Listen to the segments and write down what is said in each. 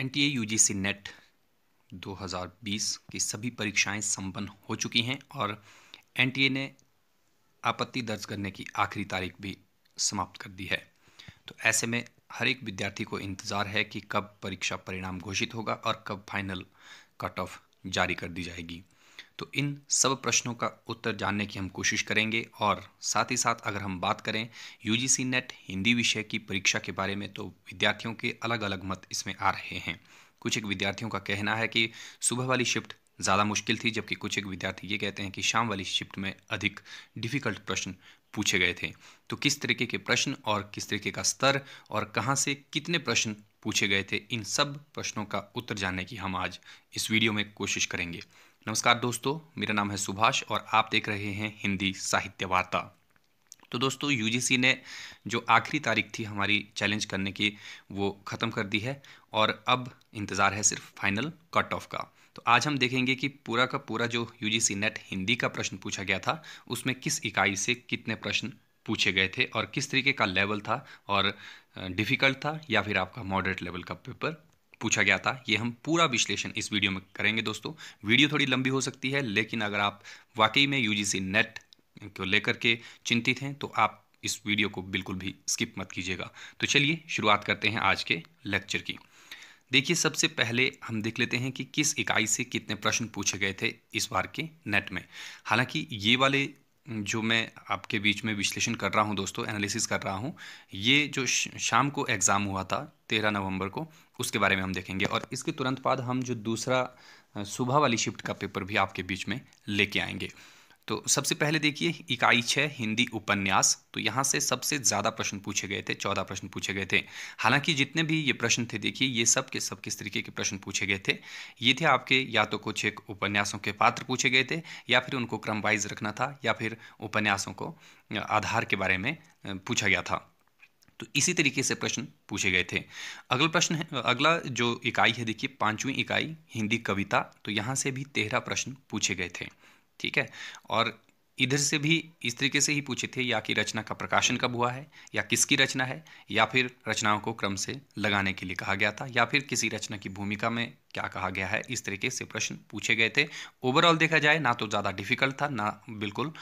N T A U G C NET 2020 की सभी परीक्षाएं संपन्न हो चुकी हैं और एन टी ए ने आपत्ति दर्ज करने की आखिरी तारीख भी समाप्त कर दी है तो ऐसे में हर एक विद्यार्थी को इंतज़ार है कि कब परीक्षा परिणाम घोषित होगा और कब फाइनल कट ऑफ जारी कर दी जाएगी तो इन सब प्रश्नों का उत्तर जानने की हम कोशिश करेंगे और साथ ही साथ अगर हम बात करें यूजीसी नेट हिंदी विषय की परीक्षा के बारे में तो विद्यार्थियों के अलग अलग मत इसमें आ रहे हैं कुछ एक विद्यार्थियों का कहना है कि सुबह वाली शिफ्ट ज़्यादा मुश्किल थी जबकि कुछ एक विद्यार्थी ये कहते हैं कि शाम वाली शिफ्ट में अधिक डिफ़िकल्ट प्रश्न पूछे गए थे तो किस तरीके के प्रश्न और किस तरीके का स्तर और कहाँ से कितने प्रश्न पूछे गए थे इन सब प्रश्नों का उत्तर जानने की हम आज इस वीडियो में कोशिश करेंगे नमस्कार दोस्तों मेरा नाम है सुभाष और आप देख रहे हैं हिंदी साहित्य वार्ता तो दोस्तों यूजीसी ने जो आखिरी तारीख थी हमारी चैलेंज करने की वो ख़त्म कर दी है और अब इंतज़ार है सिर्फ फाइनल कट ऑफ का तो आज हम देखेंगे कि पूरा का पूरा जो यूजीसी नेट हिंदी का प्रश्न पूछा गया था उसमें किस इकाई से कितने प्रश्न पूछे गए थे और किस तरीके का लेवल था और डिफ़िकल्ट था या फिर आपका मॉडरेट लेवल का पेपर पूछा गया था ये हम पूरा विश्लेषण इस वीडियो में करेंगे दोस्तों वीडियो थोड़ी लंबी हो सकती है लेकिन अगर आप वाकई में यूजीसी नेट को लेकर के चिंतित हैं तो आप इस वीडियो को बिल्कुल भी स्किप मत कीजिएगा तो चलिए शुरुआत करते हैं आज के लेक्चर की देखिए सबसे पहले हम देख लेते हैं कि किस इकाई से कितने प्रश्न पूछे गए थे इस बार के नेट में हालांकि ये वाले जो मैं आपके बीच में विश्लेषण कर रहा हूं दोस्तों एनालिसिस कर रहा हूं ये जो शाम को एग्ज़ाम हुआ था तेरह नवंबर को उसके बारे में हम देखेंगे और इसके तुरंत बाद हम जो दूसरा सुबह वाली शिफ्ट का पेपर भी आपके बीच में लेके आएंगे तो सबसे पहले देखिए इकाई छः हिंदी उपन्यास तो यहाँ से सबसे ज़्यादा प्रश्न पूछे गए थे चौदह प्रश्न पूछे गए थे हालांकि जितने भी ये प्रश्न थे देखिए ये सब के सब किस तरीके के प्रश्न पूछे गए थे ये थे आपके या तो कुछ एक उपन्यासों के पात्र पूछे गए थे या फिर उनको क्रम वाइज रखना था या फिर उपन्यासों को आधार के बारे में पूछा गया था तो इसी तरीके से प्रश्न पूछे गए थे अगला प्रश्न है अगला जो इकाई है देखिए पांचवी इकाई हिंदी कविता तो यहाँ से भी तेरह प्रश्न पूछे गए थे ठीक है और इधर से भी इस तरीके से ही पूछे थे या कि रचना का प्रकाशन कब हुआ है या किसकी रचना है या फिर रचनाओं को क्रम से लगाने के लिए कहा गया था या फिर किसी रचना की भूमिका में क्या कहा गया है इस तरीके से प्रश्न पूछे गए थे ओवरऑल देखा जाए ना तो ज़्यादा डिफिकल्ट था ना बिल्कुल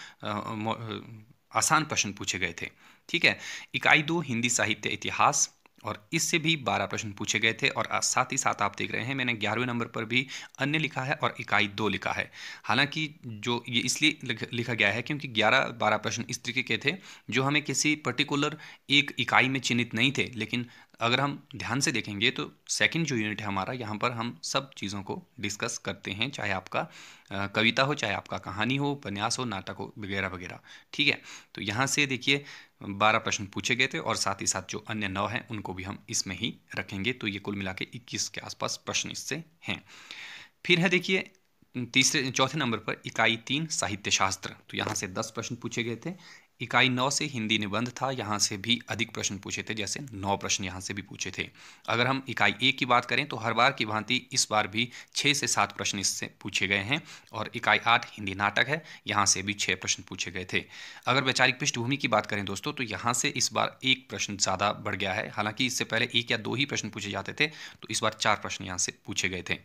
आसान प्रश्न पूछे गए थे ठीक है इकाई दो हिंदी साहित्य इतिहास और इससे भी बारह प्रश्न पूछे गए थे और साथ ही साथ आप देख रहे हैं मैंने ग्यारहवें नंबर पर भी अन्य लिखा है और इकाई दो लिखा है हालांकि जो ये इसलिए लिखा गया है क्योंकि ग्यारह बारह प्रश्न इस तरीके के थे जो हमें किसी पर्टिकुलर एक इकाई में चिन्हित नहीं थे लेकिन अगर हम ध्यान से देखेंगे तो सेकंड जो यूनिट है हमारा यहाँ पर हम सब चीज़ों को डिस्कस करते हैं चाहे आपका कविता हो चाहे आपका कहानी हो उपन्यास हो नाटक हो वगैरह वगैरह ठीक है तो यहाँ से देखिए बारह प्रश्न पूछे गए थे और साथ ही साथ जो अन्य नौ हैं उनको भी हम इसमें ही रखेंगे तो ये कुल मिला के इक्कीस के आसपास प्रश्न इससे हैं फिर है देखिए तीसरे चौथे नंबर पर इकाई तीन साहित्य शास्त्र तो यहाँ से दस प्रश्न पूछे गए थे इकाई नौ से हिंदी निबंध था यहाँ से भी अधिक प्रश्न पूछे थे जैसे नौ प्रश्न यहाँ से भी पूछे थे अगर हम इकाई एक की बात करें तो हर बार की भांति इस बार भी छः से सात प्रश्न इससे पूछे गए हैं और इकाई आठ हिंदी नाटक है यहाँ से भी छः प्रश्न पूछे गए थे अगर वैचारिक पृष्ठभूमि की बात करें दोस्तों तो यहाँ से इस बार एक प्रश्न ज़्यादा बढ़ गया है हालांकि इससे पहले एक या दो ही प्रश्न पूछे जाते थे तो इस बार चार प्रश्न यहाँ से पूछे गए थे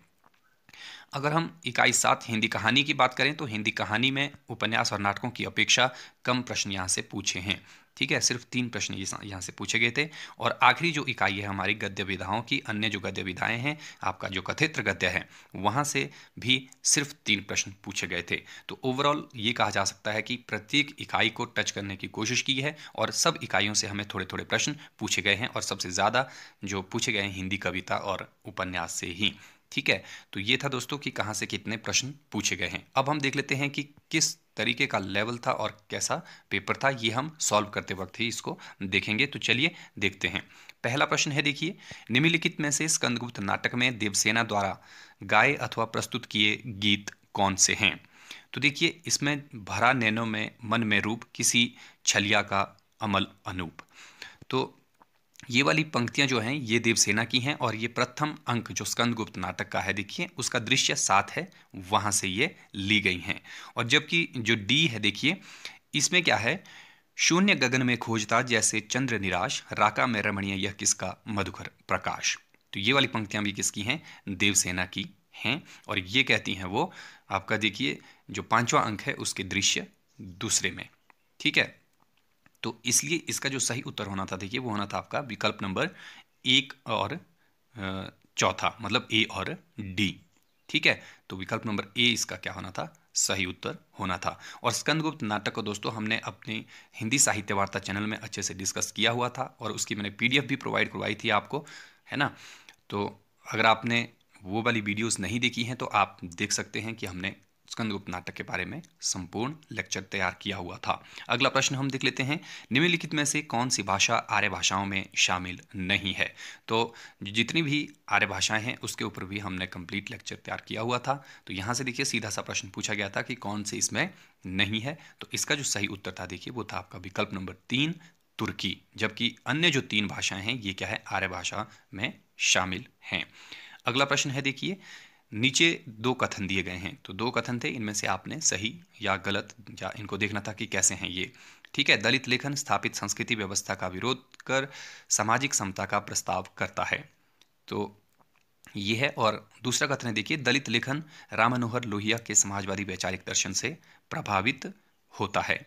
अगर हम इकाई सात हिंदी कहानी की बात करें तो हिंदी कहानी में उपन्यास और नाटकों की अपेक्षा कम प्रश्न यहाँ से पूछे हैं ठीक है सिर्फ तीन प्रश्न यहाँ से पूछे गए थे और आखिरी जो इकाई है हमारी गद्य विधाओं की अन्य जो गद्य विधाएं हैं आपका जो कथित्र गद्य है वहाँ से भी सिर्फ तीन प्रश्न पूछे गए थे तो ओवरऑल ये कहा जा सकता है कि प्रत्येक इकाई को टच करने की कोशिश की है और सब इकाइयों से हमें थोड़े थोड़े प्रश्न पूछे गए हैं और सबसे ज़्यादा जो पूछे गए हैं हिंदी कविता और उपन्यास से ही ठीक है तो ये था दोस्तों कि कहाँ से कितने प्रश्न पूछे गए हैं अब हम देख लेते हैं कि किस तरीके का लेवल था और कैसा पेपर था ये हम सॉल्व करते वक्त ही इसको देखेंगे तो चलिए देखते हैं पहला प्रश्न है देखिए निम्नलिखित में से स्कंदगुप्त नाटक में देवसेना द्वारा गाए अथवा प्रस्तुत किए गीत कौन से हैं तो देखिए इसमें भरा नैनों में मन में रूप किसी छलिया का अमल अनूप तो ये वाली पंक्तियां जो हैं ये देवसेना की हैं और ये प्रथम अंक जो स्कंदगुप्त नाटक का है देखिए उसका दृश्य सात है वहाँ से ये ली गई हैं और जबकि जो डी है देखिए इसमें क्या है शून्य गगन में खोजता जैसे चंद्र निराश राका में रमणीय यह किसका मधुकर प्रकाश तो ये वाली पंक्तियाँ भी किसकी हैं देवसेना की हैं और ये कहती हैं वो आपका देखिए जो पांचवा अंक है उसके दृश्य दूसरे में ठीक है तो इसलिए इसका जो सही उत्तर होना था देखिए वो होना था आपका विकल्प नंबर एक और चौथा मतलब ए और डी ठीक है तो विकल्प नंबर ए इसका क्या होना था सही उत्तर होना था और स्कंदगुप्त नाटक को दोस्तों हमने अपने हिंदी साहित्य वार्ता चैनल में अच्छे से डिस्कस किया हुआ था और उसकी मैंने पीडीएफ भी प्रोवाइड करवाई थी आपको है ना तो अगर आपने वो वाली वीडियोस नहीं देखी हैं तो आप देख सकते हैं कि हमने स्कंदगुप्त नाटक के बारे में संपूर्ण लेक्चर तैयार किया हुआ था अगला प्रश्न हम देख लेते हैं निम्नलिखित में से कौन सी भाषा आर्य भाषाओं में शामिल नहीं है तो जितनी भी आर्य भाषाएं हैं उसके ऊपर भी हमने कंप्लीट लेक्चर तैयार किया हुआ था तो यहाँ से देखिए सीधा सा प्रश्न पूछा गया था कि कौन से इसमें नहीं है तो इसका जो सही उत्तर था देखिए वो था आपका विकल्प नंबर तीन तुर्की जबकि अन्य जो तीन भाषाएं हैं ये क्या है आर्य भाषा में शामिल हैं अगला प्रश्न है देखिए नीचे दो कथन दिए गए हैं तो दो कथन थे इनमें से आपने सही या गलत या इनको देखना था कि कैसे हैं ये ठीक है दलित लेखन स्थापित संस्कृति व्यवस्था का विरोध कर सामाजिक समता का प्रस्ताव करता है तो ये है और दूसरा कथन है देखिए दलित लेखन राम मनोहर लोहिया के समाजवादी वैचारिक दर्शन से प्रभावित होता है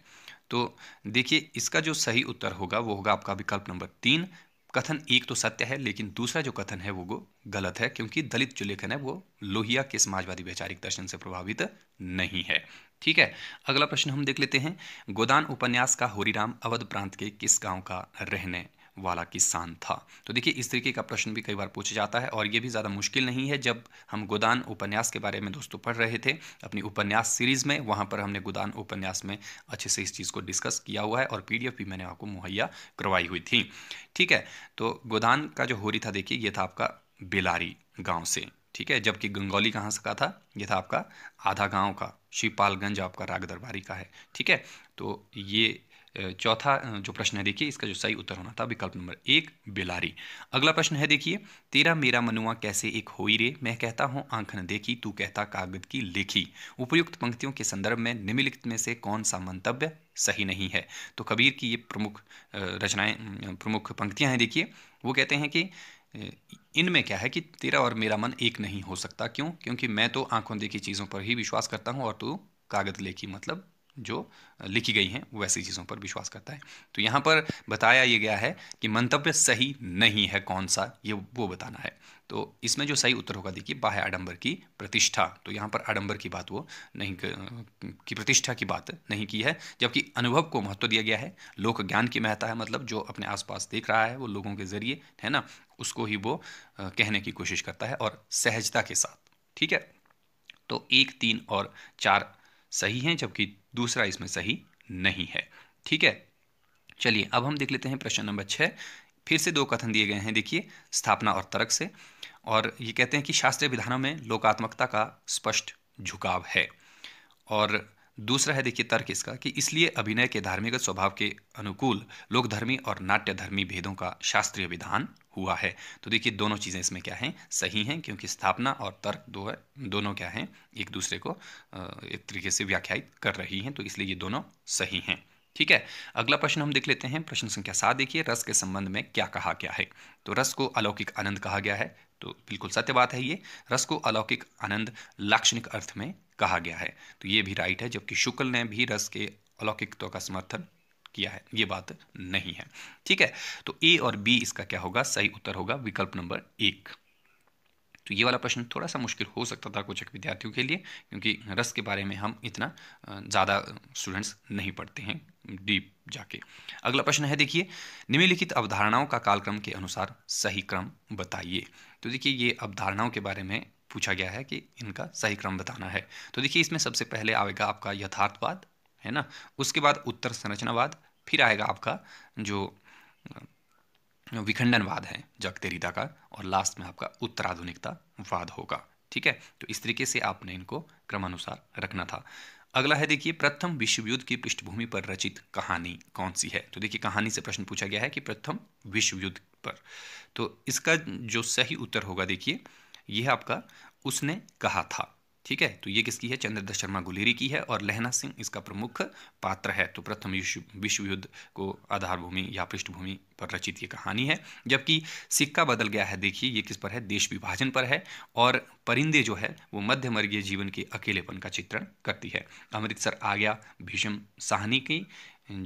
तो देखिए इसका जो सही उत्तर होगा वो होगा आपका विकल्प नंबर तीन कथन एक तो सत्य है लेकिन दूसरा जो कथन है वो गलत है क्योंकि दलित जो लेखन है वो लोहिया के समाजवादी वैचारिक दर्शन से प्रभावित नहीं है ठीक है अगला प्रश्न हम देख लेते हैं गोदान उपन्यास का होरीराम अवध प्रांत के किस गांव का रहने वाला किसान था तो देखिए इस तरीके का प्रश्न भी कई बार पूछा जाता है और ये भी ज़्यादा मुश्किल नहीं है जब हम गोदान उपन्यास के बारे में दोस्तों पढ़ रहे थे अपनी उपन्यास सीरीज़ में वहाँ पर हमने गोदान उपन्यास में अच्छे से इस चीज़ को डिस्कस किया हुआ है और पी भी मैंने आपको मुहैया करवाई हुई थी ठीक है तो गोदान का जो होरी था देखिए ये था आपका बेलारी गाँव से ठीक है जबकि गंगौली कहाँ से का था ये था आपका आधा गांव का शिवपालगंज आपका राग दरबारी का है ठीक है तो ये चौथा जो प्रश्न है देखिए इसका जो सही उत्तर होना था विकल्प नंबर एक बिलारी अगला प्रश्न है देखिए तेरा मेरा मनुआ कैसे एक होई रे मैं कहता हूँ आंखन देखी तू कहता कागज की लेखी उपयुक्त पंक्तियों के संदर्भ में निम्नलिखित में से कौन सा मंतव्य सही नहीं है तो कबीर की ये प्रमुख रचनाएं प्रमुख पंक्तियाँ हैं देखिए वो कहते हैं कि इनमें क्या है कि तेरा और मेरा मन एक नहीं हो सकता क्यों क्योंकि मैं तो आंखों देखी चीज़ों पर ही विश्वास करता हूँ और तू कागज लेखी मतलब जो लिखी गई हैं वैसी चीज़ों पर विश्वास करता है तो यहाँ पर बताया ये गया है कि मंतव्य सही नहीं है कौन सा ये वो बताना है तो इसमें जो सही उत्तर होगा देखिए बाह्य आडंबर की प्रतिष्ठा तो यहाँ पर आडंबर की बात वो नहीं की प्रतिष्ठा की बात नहीं की है जबकि अनुभव को महत्व दिया गया है लोक ज्ञान की महत्ता है मतलब जो अपने आसपास देख रहा है वो लोगों के ज़रिए है ना उसको ही वो कहने की कोशिश करता है और सहजता के साथ ठीक है तो एक तीन और चार सही हैं जबकि दूसरा इसमें सही नहीं है ठीक है चलिए अब हम देख लेते हैं प्रश्न नंबर छः फिर से दो कथन दिए गए हैं देखिए स्थापना और तर्क से और ये कहते हैं कि शास्त्रीय विधानों में लोकात्मकता का स्पष्ट झुकाव है और दूसरा है देखिए तर्क इसका कि इसलिए अभिनय के धार्मिक स्वभाव के अनुकूल लोकधर्मी और नाट्य धर्मी भेदों का शास्त्रीय विधान हुआ है तो देखिए दोनों चीज़ें इसमें क्या हैं सही हैं क्योंकि स्थापना और तर्क दो है दोनों क्या हैं एक दूसरे को एक तरीके से व्याख्यायित कर रही हैं तो इसलिए ये दोनों सही हैं ठीक है अगला प्रश्न हम देख लेते हैं प्रश्न संख्या सात देखिए रस के संबंध में क्या कहा गया है तो रस को अलौकिक आनंद कहा गया है तो बिल्कुल सत्य बात है ये रस को अलौकिक आनंद लाक्षणिक अर्थ में कहा गया है तो ये भी राइट है जबकि शुक्ल ने भी रस के अलौकिकत्व का समर्थन किया है ये बात नहीं है ठीक है तो ए और बी इसका क्या होगा सही उत्तर होगा विकल्प नंबर एक तो ये वाला प्रश्न थोड़ा सा मुश्किल हो सकता था कुछ विद्यार्थियों के लिए क्योंकि रस के बारे में हम इतना ज़्यादा स्टूडेंट्स नहीं पढ़ते हैं डीप जाके अगला प्रश्न है देखिए निम्नलिखित अवधारणाओं का कालक्रम के अनुसार सही क्रम बताइए तो देखिए ये अवधारणाओं के बारे में पूछा गया है कि इनका सही क्रम बताना है तो देखिए इसमें सबसे पहले आएगा आपका यथार्थवाद है ना उसके बाद उत्तर संरचनावाद फिर आएगा आपका जो विखंडनवाद है जगतेरिदा का और लास्ट में आपका उत्तराधुनिकतावाद होगा ठीक है तो इस तरीके से आपने इनको क्रमानुसार रखना था अगला है देखिए प्रथम विश्व युद्ध की पृष्ठभूमि पर रचित कहानी कौन सी है तो देखिए कहानी से प्रश्न पूछा गया है कि प्रथम विश्व युद्ध पर तो इसका जो सही उत्तर होगा देखिए यह आपका उसने कहा था ठीक है तो ये किसकी है चंद्रदत्त शर्मा गुलेरी की है और लहना सिंह इसका प्रमुख पात्र है तो प्रथम विश्व युद्ध को आधारभूमि या पृष्ठभूमि पर रचित ये कहानी है जबकि सिक्का बदल गया है देखिए ये किस पर है देश विभाजन पर है और परिंदे जो है वो मध्यमवर्गीय जीवन के अकेलेपन का चित्रण करती है अमृतसर आ गया भीषम साहनी की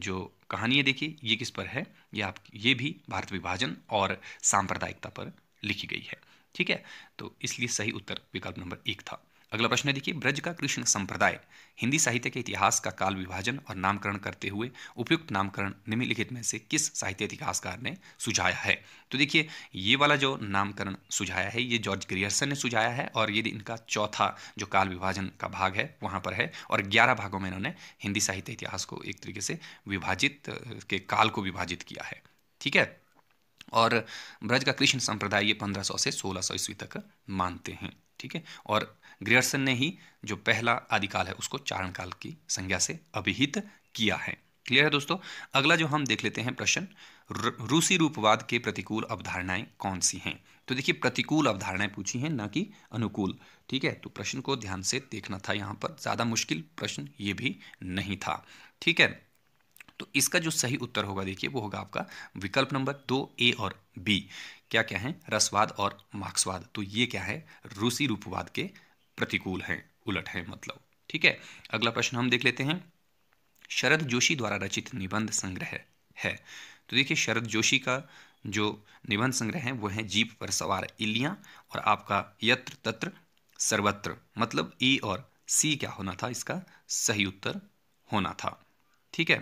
जो कहानी है देखिए ये किस पर है ये आप ये भी भारत विभाजन और सांप्रदायिकता पर लिखी गई है ठीक है तो इसलिए सही उत्तर विकल्प नंबर एक था अगला प्रश्न है देखिए ब्रज का कृष्ण संप्रदाय हिंदी साहित्य के इतिहास का काल विभाजन और नामकरण करते हुए उपयुक्त नामकरण निम्नलिखित में से किस साहित्य इतिहासकार ने सुझाया है तो देखिए ये वाला जो नामकरण सुझाया है ये जॉर्ज ग्रियर्सन ने सुझाया है और ये इनका चौथा जो काल विभाजन का भाग है वहाँ पर है और ग्यारह भागों में इन्होंने हिंदी साहित्य इतिहास को एक तरीके से विभाजित के काल को विभाजित किया है ठीक है और ब्रज का कृष्ण संप्रदाय ये 1500 से 1600 ईस्वी तक मानते हैं ठीक है और ग्रियर्सन ने ही जो पहला आदिकाल है उसको चारण काल की संज्ञा से अभिहित किया है क्लियर है दोस्तों अगला जो हम देख लेते हैं प्रश्न रूसी रूपवाद के प्रतिकूल अवधारणाएं कौन सी हैं तो देखिए प्रतिकूल अवधारणाएं पूछी हैं ना कि अनुकूल ठीक है तो प्रश्न को ध्यान से देखना था यहाँ पर ज़्यादा मुश्किल प्रश्न ये भी नहीं था ठीक है तो इसका जो सही उत्तर होगा देखिए वो होगा आपका विकल्प नंबर दो ए और बी क्या क्या है रसवाद और मार्क्सवाद तो ये क्या है रूसी रूपवाद के प्रतिकूल है उलट है मतलब ठीक है अगला प्रश्न हम देख लेते हैं शरद जोशी द्वारा रचित निबंध संग्रह है तो देखिए शरद जोशी का जो निबंध संग्रह है वो है जीप पर सवार इलिया और आपका यत्र तत्र सर्वत्र मतलब ई और सी क्या होना था इसका सही उत्तर होना था ठीक है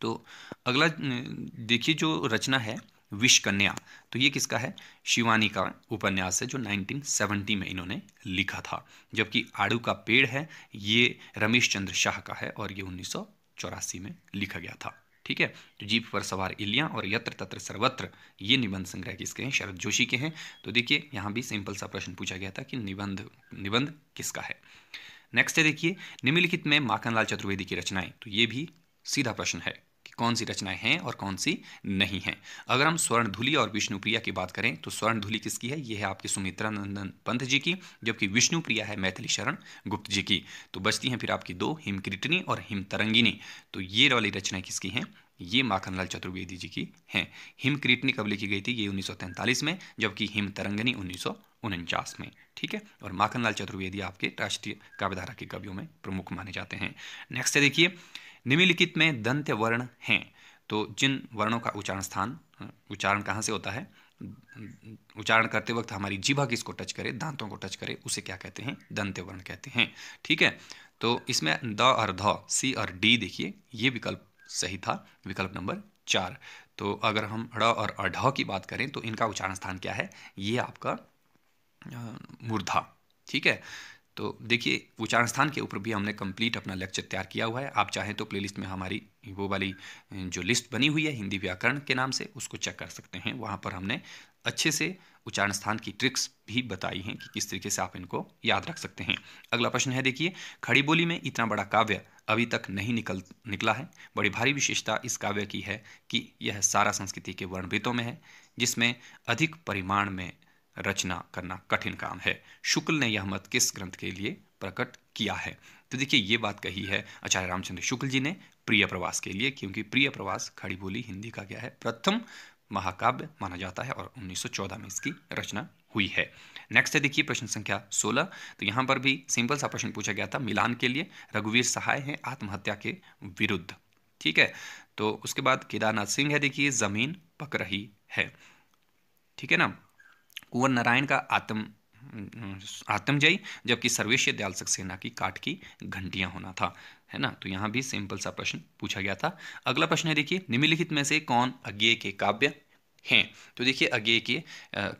तो अगला देखिए जो रचना है विश्वकन्या तो ये किसका है शिवानी का उपन्यास है जो 1970 में इन्होंने लिखा था जबकि आड़ू का पेड़ है ये रमेश चंद्र शाह का है और ये उन्नीस में लिखा गया था ठीक है तो जीप पर सवार इलियाँ और यत्र तत्र सर्वत्र ये निबंध संग्रह किसके हैं शरद जोशी के हैं तो देखिए यहाँ भी सिंपल सा प्रश्न पूछा गया था कि निबंध निबंध किसका है नेक्स्ट है देखिए निम्नलिखित में माखनलाल चतुर्वेदी की रचनाएं तो ये भी सीधा प्रश्न है कौन सी रचनाएं हैं और कौन सी नहीं हैं अगर हम स्वर्ण धूली और विष्णुप्रिया की बात करें तो स्वर्ण धुली किसकी है ये है आपकी सुमित्रा नंदन पंथ जी की जबकि विष्णुप्रिया है मैथिली शरण गुप्त जी की तो बचती हैं फिर आपकी दो हिमकृटिनी और हिमतरंगिनी तो ये वाली रचनाएं किसकी हैं ये माखनलाल चतुर्वेदी जी की हैं हिमक्रीटनी कब लिखी गई थी ये उन्नीस में जबकि हिम तरंगनी उन्नीस में ठीक है और माखनलाल चतुर्वेदी आपके राष्ट्रीय काव्यधारा के कवियों में प्रमुख माने जाते हैं नेक्स्ट है देखिए निम्नलिखित में दंत्य वर्ण हैं तो जिन वर्णों का उच्चारण स्थान उच्चारण कहाँ से होता है उच्चारण करते वक्त हमारी जीभा किसको टच करे दांतों को टच करे उसे क्या कहते हैं दंत्य वर्ण कहते हैं ठीक है तो इसमें द और ध सी और डी देखिए ये विकल्प सही था विकल्प नंबर चार तो अगर हम ड़ और अढ़ की बात करें तो इनका उच्चारण स्थान क्या है ये आपका मूर्धा ठीक है तो देखिए उच्चारण स्थान के ऊपर भी हमने कंप्लीट अपना लेक्चर तैयार किया हुआ है आप चाहें तो प्लेलिस्ट में हमारी वो वाली जो लिस्ट बनी हुई है हिंदी व्याकरण के नाम से उसको चेक कर सकते हैं वहाँ पर हमने अच्छे से उच्चारण स्थान की ट्रिक्स भी बताई हैं कि किस तरीके से आप इनको याद रख सकते हैं अगला प्रश्न है देखिए खड़ी बोली में इतना बड़ा काव्य अभी तक नहीं निकल निकला है बड़ी भारी विशेषता इस काव्य की है कि यह सारा संस्कृति के वर्णवृतों में है जिसमें अधिक परिमाण में रचना करना कठिन काम है शुक्ल ने यह मत किस ग्रंथ के लिए प्रकट किया है तो देखिए ये बात कही है आचार्य रामचंद्र शुक्ल जी ने प्रिय प्रवास के लिए क्योंकि प्रिय प्रवास खड़ी बोली हिंदी का क्या है प्रथम महाकाव्य माना जाता है और 1914 में इसकी रचना हुई है नेक्स्ट है देखिए प्रश्न संख्या 16 तो यहाँ पर भी सिंपल सा प्रश्न पूछा गया था मिलान के लिए रघुवीर सहाय हैं आत्महत्या के विरुद्ध ठीक है तो उसके बाद केदारनाथ सिंह है देखिए जमीन पक रही है ठीक है ना कुंवर नारायण का आत्म आत्मजयी जबकि सर्वेश्य दयाल सक्सेना की काट की घंटियां होना था है ना तो यहाँ भी सिंपल सा प्रश्न पूछा गया था अगला प्रश्न है देखिए निम्नलिखित में से कौन अज्ञे के काव्य हैं तो देखिए अज्ञे के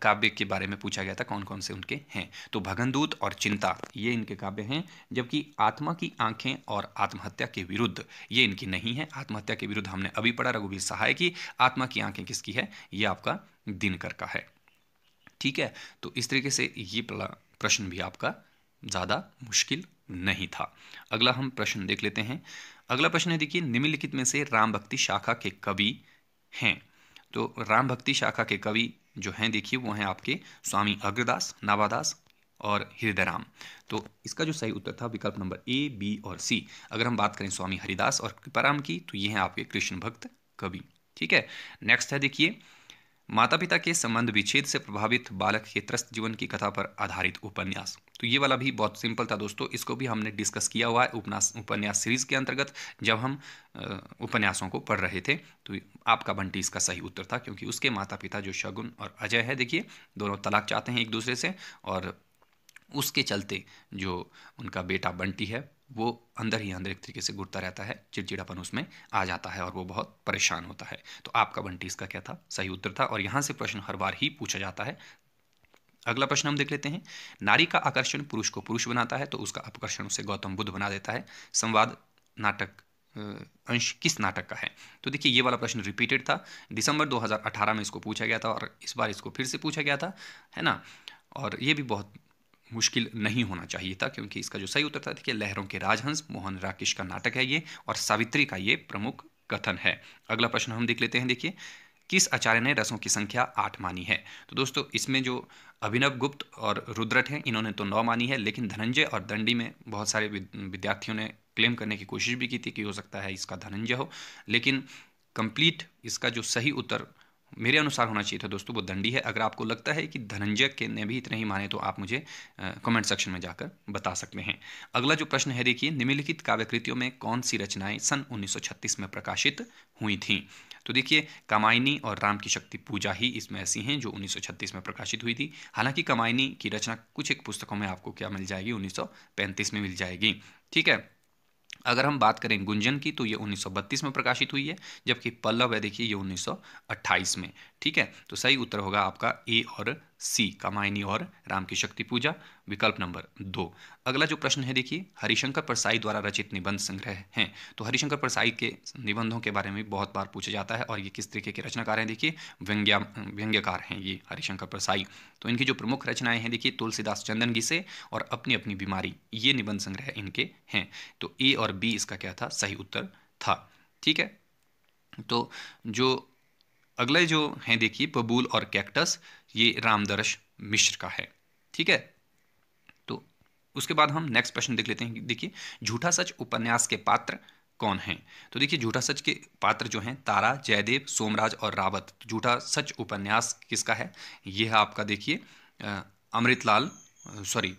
काव्य के बारे में पूछा गया था कौन कौन से उनके हैं तो भगनदूत और चिंता ये इनके काव्य हैं जबकि आत्मा की आंखें और आत्महत्या के विरुद्ध ये इनकी नहीं है आत्महत्या के विरुद्ध हमने अभी पढ़ा रघुवीर सहाय की आत्मा की आंखें किसकी है ये आपका दिनकर का है ठीक है तो इस तरीके से ये प्रश्न भी आपका ज़्यादा मुश्किल नहीं था अगला हम प्रश्न देख लेते हैं अगला प्रश्न है देखिए निम्नलिखित में से राम भक्ति शाखा के कवि हैं तो राम भक्ति शाखा के कवि जो हैं देखिए वो हैं आपके स्वामी अग्रदास नावादास और हृदयराम तो इसका जो सही उत्तर था विकल्प नंबर ए बी और सी अगर हम बात करें स्वामी हरिदास और कृपाराम की तो ये हैं आपके कृष्ण भक्त कवि ठीक है नेक्स्ट है देखिए माता पिता के संबंध विच्छेद से प्रभावित बालक के त्रस्त जीवन की कथा पर आधारित उपन्यास तो ये वाला भी बहुत सिंपल था दोस्तों इसको भी हमने डिस्कस किया हुआ है उपन्यास उपन्यास सीरीज के अंतर्गत जब हम उपन्यासों को पढ़ रहे थे तो आपका बंटी इसका सही उत्तर था क्योंकि उसके माता पिता जो शगुन और अजय है देखिए दोनों तलाक चाहते हैं एक दूसरे से और उसके चलते जो उनका बेटा बंटी है वो अंदर ही अंदर एक तरीके से घुटता रहता है चिड़चिड़ापन उसमें आ जाता है और वो बहुत परेशान होता है तो आपका बंटी इसका क्या था सही उत्तर था और यहाँ से प्रश्न हर बार ही पूछा जाता है अगला प्रश्न हम देख लेते हैं नारी का आकर्षण पुरुष को पुरुष बनाता है तो उसका अपकर्षण उसे गौतम बुद्ध बना देता है संवाद नाटक अंश किस नाटक का है तो देखिए ये वाला प्रश्न रिपीटेड था दिसंबर 2018 में इसको पूछा गया था और इस बार इसको फिर से पूछा गया था है ना और ये भी बहुत मुश्किल नहीं होना चाहिए था क्योंकि इसका जो सही उत्तर था देखिए लहरों के राजहंस मोहन राकेश का नाटक है ये और सावित्री का ये प्रमुख कथन है अगला प्रश्न हम देख लेते हैं देखिए किस आचार्य ने रसों की संख्या आठ मानी है तो दोस्तों इसमें जो अभिनव गुप्त और रुद्रट हैं इन्होंने तो नौ मानी है लेकिन धनंजय और दंडी में बहुत सारे विद्यार्थियों ने क्लेम करने की कोशिश भी की थी कि हो सकता है इसका धनंजय हो लेकिन कंप्लीट इसका जो सही उत्तर मेरे अनुसार होना चाहिए था दोस्तों वो दंडी है अगर आपको लगता है कि धनंजय के ने भी इतने ही माने तो आप मुझे कमेंट सेक्शन में जाकर बता सकते हैं अगला जो प्रश्न है देखिए निम्नलिखित काव्यकृतियों में कौन सी रचनाएं सन 1936 में प्रकाशित हुई थीं तो देखिए कामायनी और राम की शक्ति पूजा ही इसमें ऐसी हैं जो 1936 में प्रकाशित हुई थी हालांकि कामायनी की रचना कुछ एक पुस्तकों में आपको क्या मिल जाएगी 1935 में मिल जाएगी ठीक है अगर हम बात करें गुंजन की तो ये 1932 में प्रकाशित हुई है जबकि पल्लव है देखिए ये 1928 में ठीक है तो सही उत्तर होगा आपका ए और सी कामायनी और राम की शक्ति पूजा विकल्प नंबर दो अगला जो प्रश्न है देखिए हरिशंकर प्रसाई द्वारा रचित निबंध संग्रह हैं तो हरिशंकर प्रसाई के निबंधों के बारे में बहुत बार पूछा जाता है और ये किस तरीके के रचनाकार हैं देखिए व्यंग्या व्यंग्यकार हैं ये हरिशंकर प्रसाई तो इनकी जो प्रमुख रचनाएं हैं देखिए तुलसीदास चंदन से और अपनी अपनी बीमारी ये निबंध संग्रह इनके हैं तो ए और बी इसका क्या था सही उत्तर था ठीक है तो जो अगला जो है देखिए बबूल और कैक्टस ये रामदर्श मिश्र का है ठीक है तो उसके बाद हम नेक्स्ट प्रश्न देख लेते हैं देखिए झूठा सच उपन्यास के पात्र कौन हैं तो देखिए झूठा सच के पात्र जो हैं तारा जयदेव सोमराज और रावत तो झूठा सच उपन्यास किसका है यह है आपका देखिए अमृतलाल सॉरी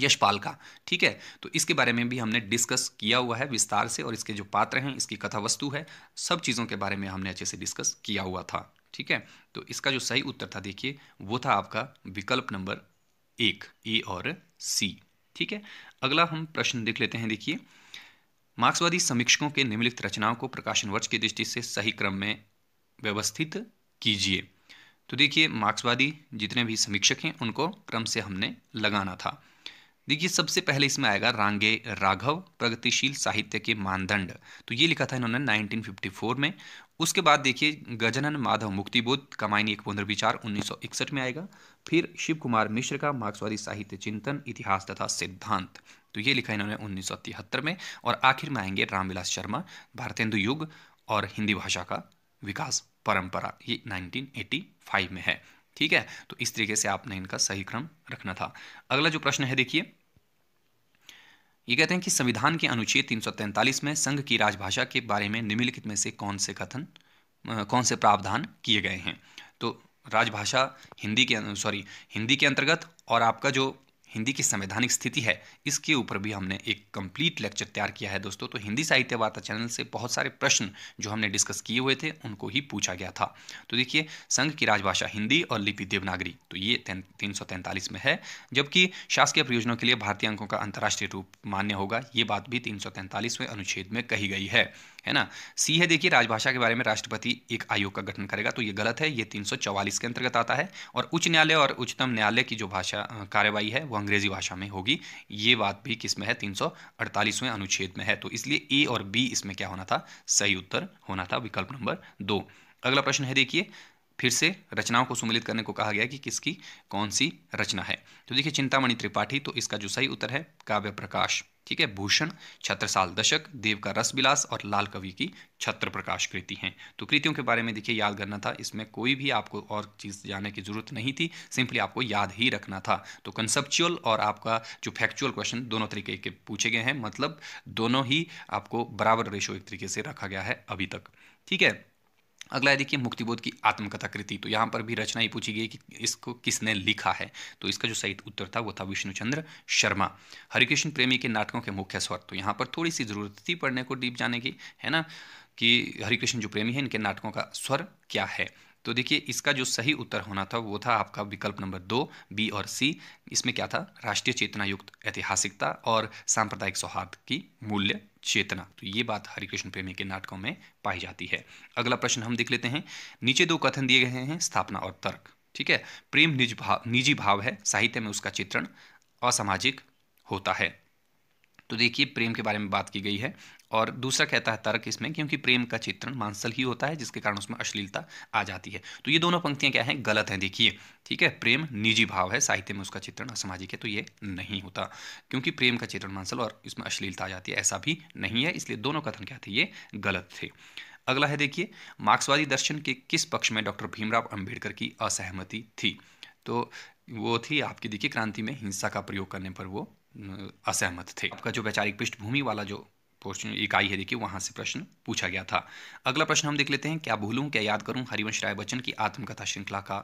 यशपाल का ठीक है तो इसके बारे में भी हमने डिस्कस किया हुआ है विस्तार से और इसके जो पात्र हैं इसकी कथा वस्तु है सब चीज़ों के बारे में हमने अच्छे से डिस्कस किया हुआ था ठीक है तो इसका जो सही उत्तर था देखिए वो था आपका विकल्प नंबर एक ए और सी ठीक है अगला हम प्रश्न देख लेते हैं देखिए मार्क्सवादी समीक्षकों के निम्नलिखित रचनाओं को प्रकाशन वर्ष की दृष्टि से सही क्रम में व्यवस्थित कीजिए तो देखिए मार्क्सवादी जितने भी समीक्षक हैं उनको क्रम से हमने लगाना था देखिए सबसे पहले इसमें आएगा रांगे राघव प्रगतिशील साहित्य के मानदंड तो ये लिखा था इन्होंने 1954 में उसके बाद देखिए गजनन माधव मुक्तिबोध कमायनी एक पुनर्विचार 1961 में आएगा फिर शिव कुमार मिश्र का मार्क्सवादी साहित्य चिंतन इतिहास तथा सिद्धांत तो ये लिखा इन्होंने उन्नीस में और आखिर में आएंगे रामविलास शर्मा भारतेंदु युग और हिंदी भाषा का विकास परंपरा ये 1985 में है ठीक है तो इस तरीके से आपने इनका सही क्रम रखना था अगला जो प्रश्न है देखिए ये कहते हैं कि संविधान के अनुच्छेद 343 में संघ की राजभाषा के बारे में निम्नलिखित में से कौन से कथन कौन से प्रावधान किए गए हैं तो राजभाषा हिंदी के सॉरी हिंदी के अंतर्गत और आपका जो हिंदी की संवैधानिक स्थिति है इसके ऊपर भी हमने एक कंप्लीट लेक्चर तैयार किया है दोस्तों तो हिंदी साहित्य वार्ता चैनल से बहुत सारे प्रश्न जो हमने डिस्कस किए हुए थे उनको ही पूछा गया था तो देखिए संघ की राजभाषा हिंदी और लिपि देवनागरी तो ये तीन सौ तैंतालीस में है जबकि शासकीय प्रयोजनों के लिए भारतीय अंकों का अंतर्राष्ट्रीय रूप मान्य होगा ये बात भी तीन सौ अनुच्छेद में कही गई है है ना सी है देखिए राजभाषा के बारे में राष्ट्रपति एक आयोग का गठन करेगा तो ये गलत है ये 344 के अंतर्गत आता है और उच्च न्यायालय और उच्चतम न्यायालय की जो भाषा कार्यवाही है वह अंग्रेजी भाषा में होगी ये बात भी किस में है तीन सौ अनुच्छेद में है तो इसलिए ए और बी इसमें क्या होना था सही उत्तर होना था विकल्प नंबर दो अगला प्रश्न है देखिए फिर से रचनाओं को सुमिलित करने को कहा गया कि किसकी कौन सी रचना है तो देखिए चिंतामणि त्रिपाठी तो इसका जो सही उत्तर है काव्य प्रकाश ठीक है भूषण छत्रसाल दशक देव का रसविलास और लाल कवि की छत्र प्रकाश कृति हैं तो कृतियों के बारे में देखिए याद करना था इसमें कोई भी आपको और चीज़ जानने की जरूरत नहीं थी सिंपली आपको याद ही रखना था तो कंसेप्चुअल और आपका जो फैक्चुअल क्वेश्चन दोनों तरीके के पूछे गए हैं मतलब दोनों ही आपको बराबर रेशो एक तरीके से रखा गया है अभी तक ठीक है अगला देखिए मुक्तिबोध की आत्मकथा कृति तो यहाँ पर भी रचना ही पूछी गई कि इसको किसने लिखा है तो इसका जो सही उत्तर था वो था विष्णुचंद्र शर्मा हरिकृष्ण प्रेमी के नाटकों के मुख्य स्वर तो यहाँ पर थोड़ी सी जरूरत थी पढ़ने को डीप जाने की है ना कि हरिकृष्ण जो प्रेमी है इनके नाटकों का स्वर क्या है तो देखिए इसका जो सही उत्तर होना था वो था आपका विकल्प नंबर दो बी और सी इसमें क्या था राष्ट्रीय चेतना युक्त ऐतिहासिकता और सांप्रदायिक सौहार्द की मूल्य चेतना तो ये बात हरिकृष्ण प्रेमी के नाटकों में पाई जाती है अगला प्रश्न हम देख लेते हैं नीचे दो कथन दिए गए हैं स्थापना और तर्क ठीक है प्रेम निज भाव निजी भाव है साहित्य में उसका चित्रण असामाजिक होता है तो देखिए प्रेम के बारे में बात की गई है और दूसरा कहता है तर्क इसमें क्योंकि प्रेम का चित्रण मांसल ही होता है जिसके कारण उसमें अश्लीलता आ जाती है तो ये दोनों पंक्तियाँ क्या हैं गलत हैं देखिए ठीक है प्रेम निजी भाव है साहित्य में उसका चित्रण असामाजिक है तो ये नहीं होता क्योंकि प्रेम का चित्रण मांसल और इसमें अश्लीलता आ जाती है ऐसा भी नहीं है इसलिए दोनों कथन क्या थे ये गलत थे अगला है देखिए मार्क्सवादी दर्शन के किस पक्ष में डॉक्टर भीमराव अंबेडकर की असहमति थी तो वो थी आपकी देखिए क्रांति में हिंसा का प्रयोग करने पर वो असहमत थे आपका जो वैचारिक पृष्ठभूमि वाला जो क्वेश्चन इकाई है देखिए वहाँ से प्रश्न पूछा गया था अगला प्रश्न हम देख लेते हैं क्या भूलूँ क्या याद करूँ हरिवंश राय बच्चन की आत्मकथा श्रृंखला का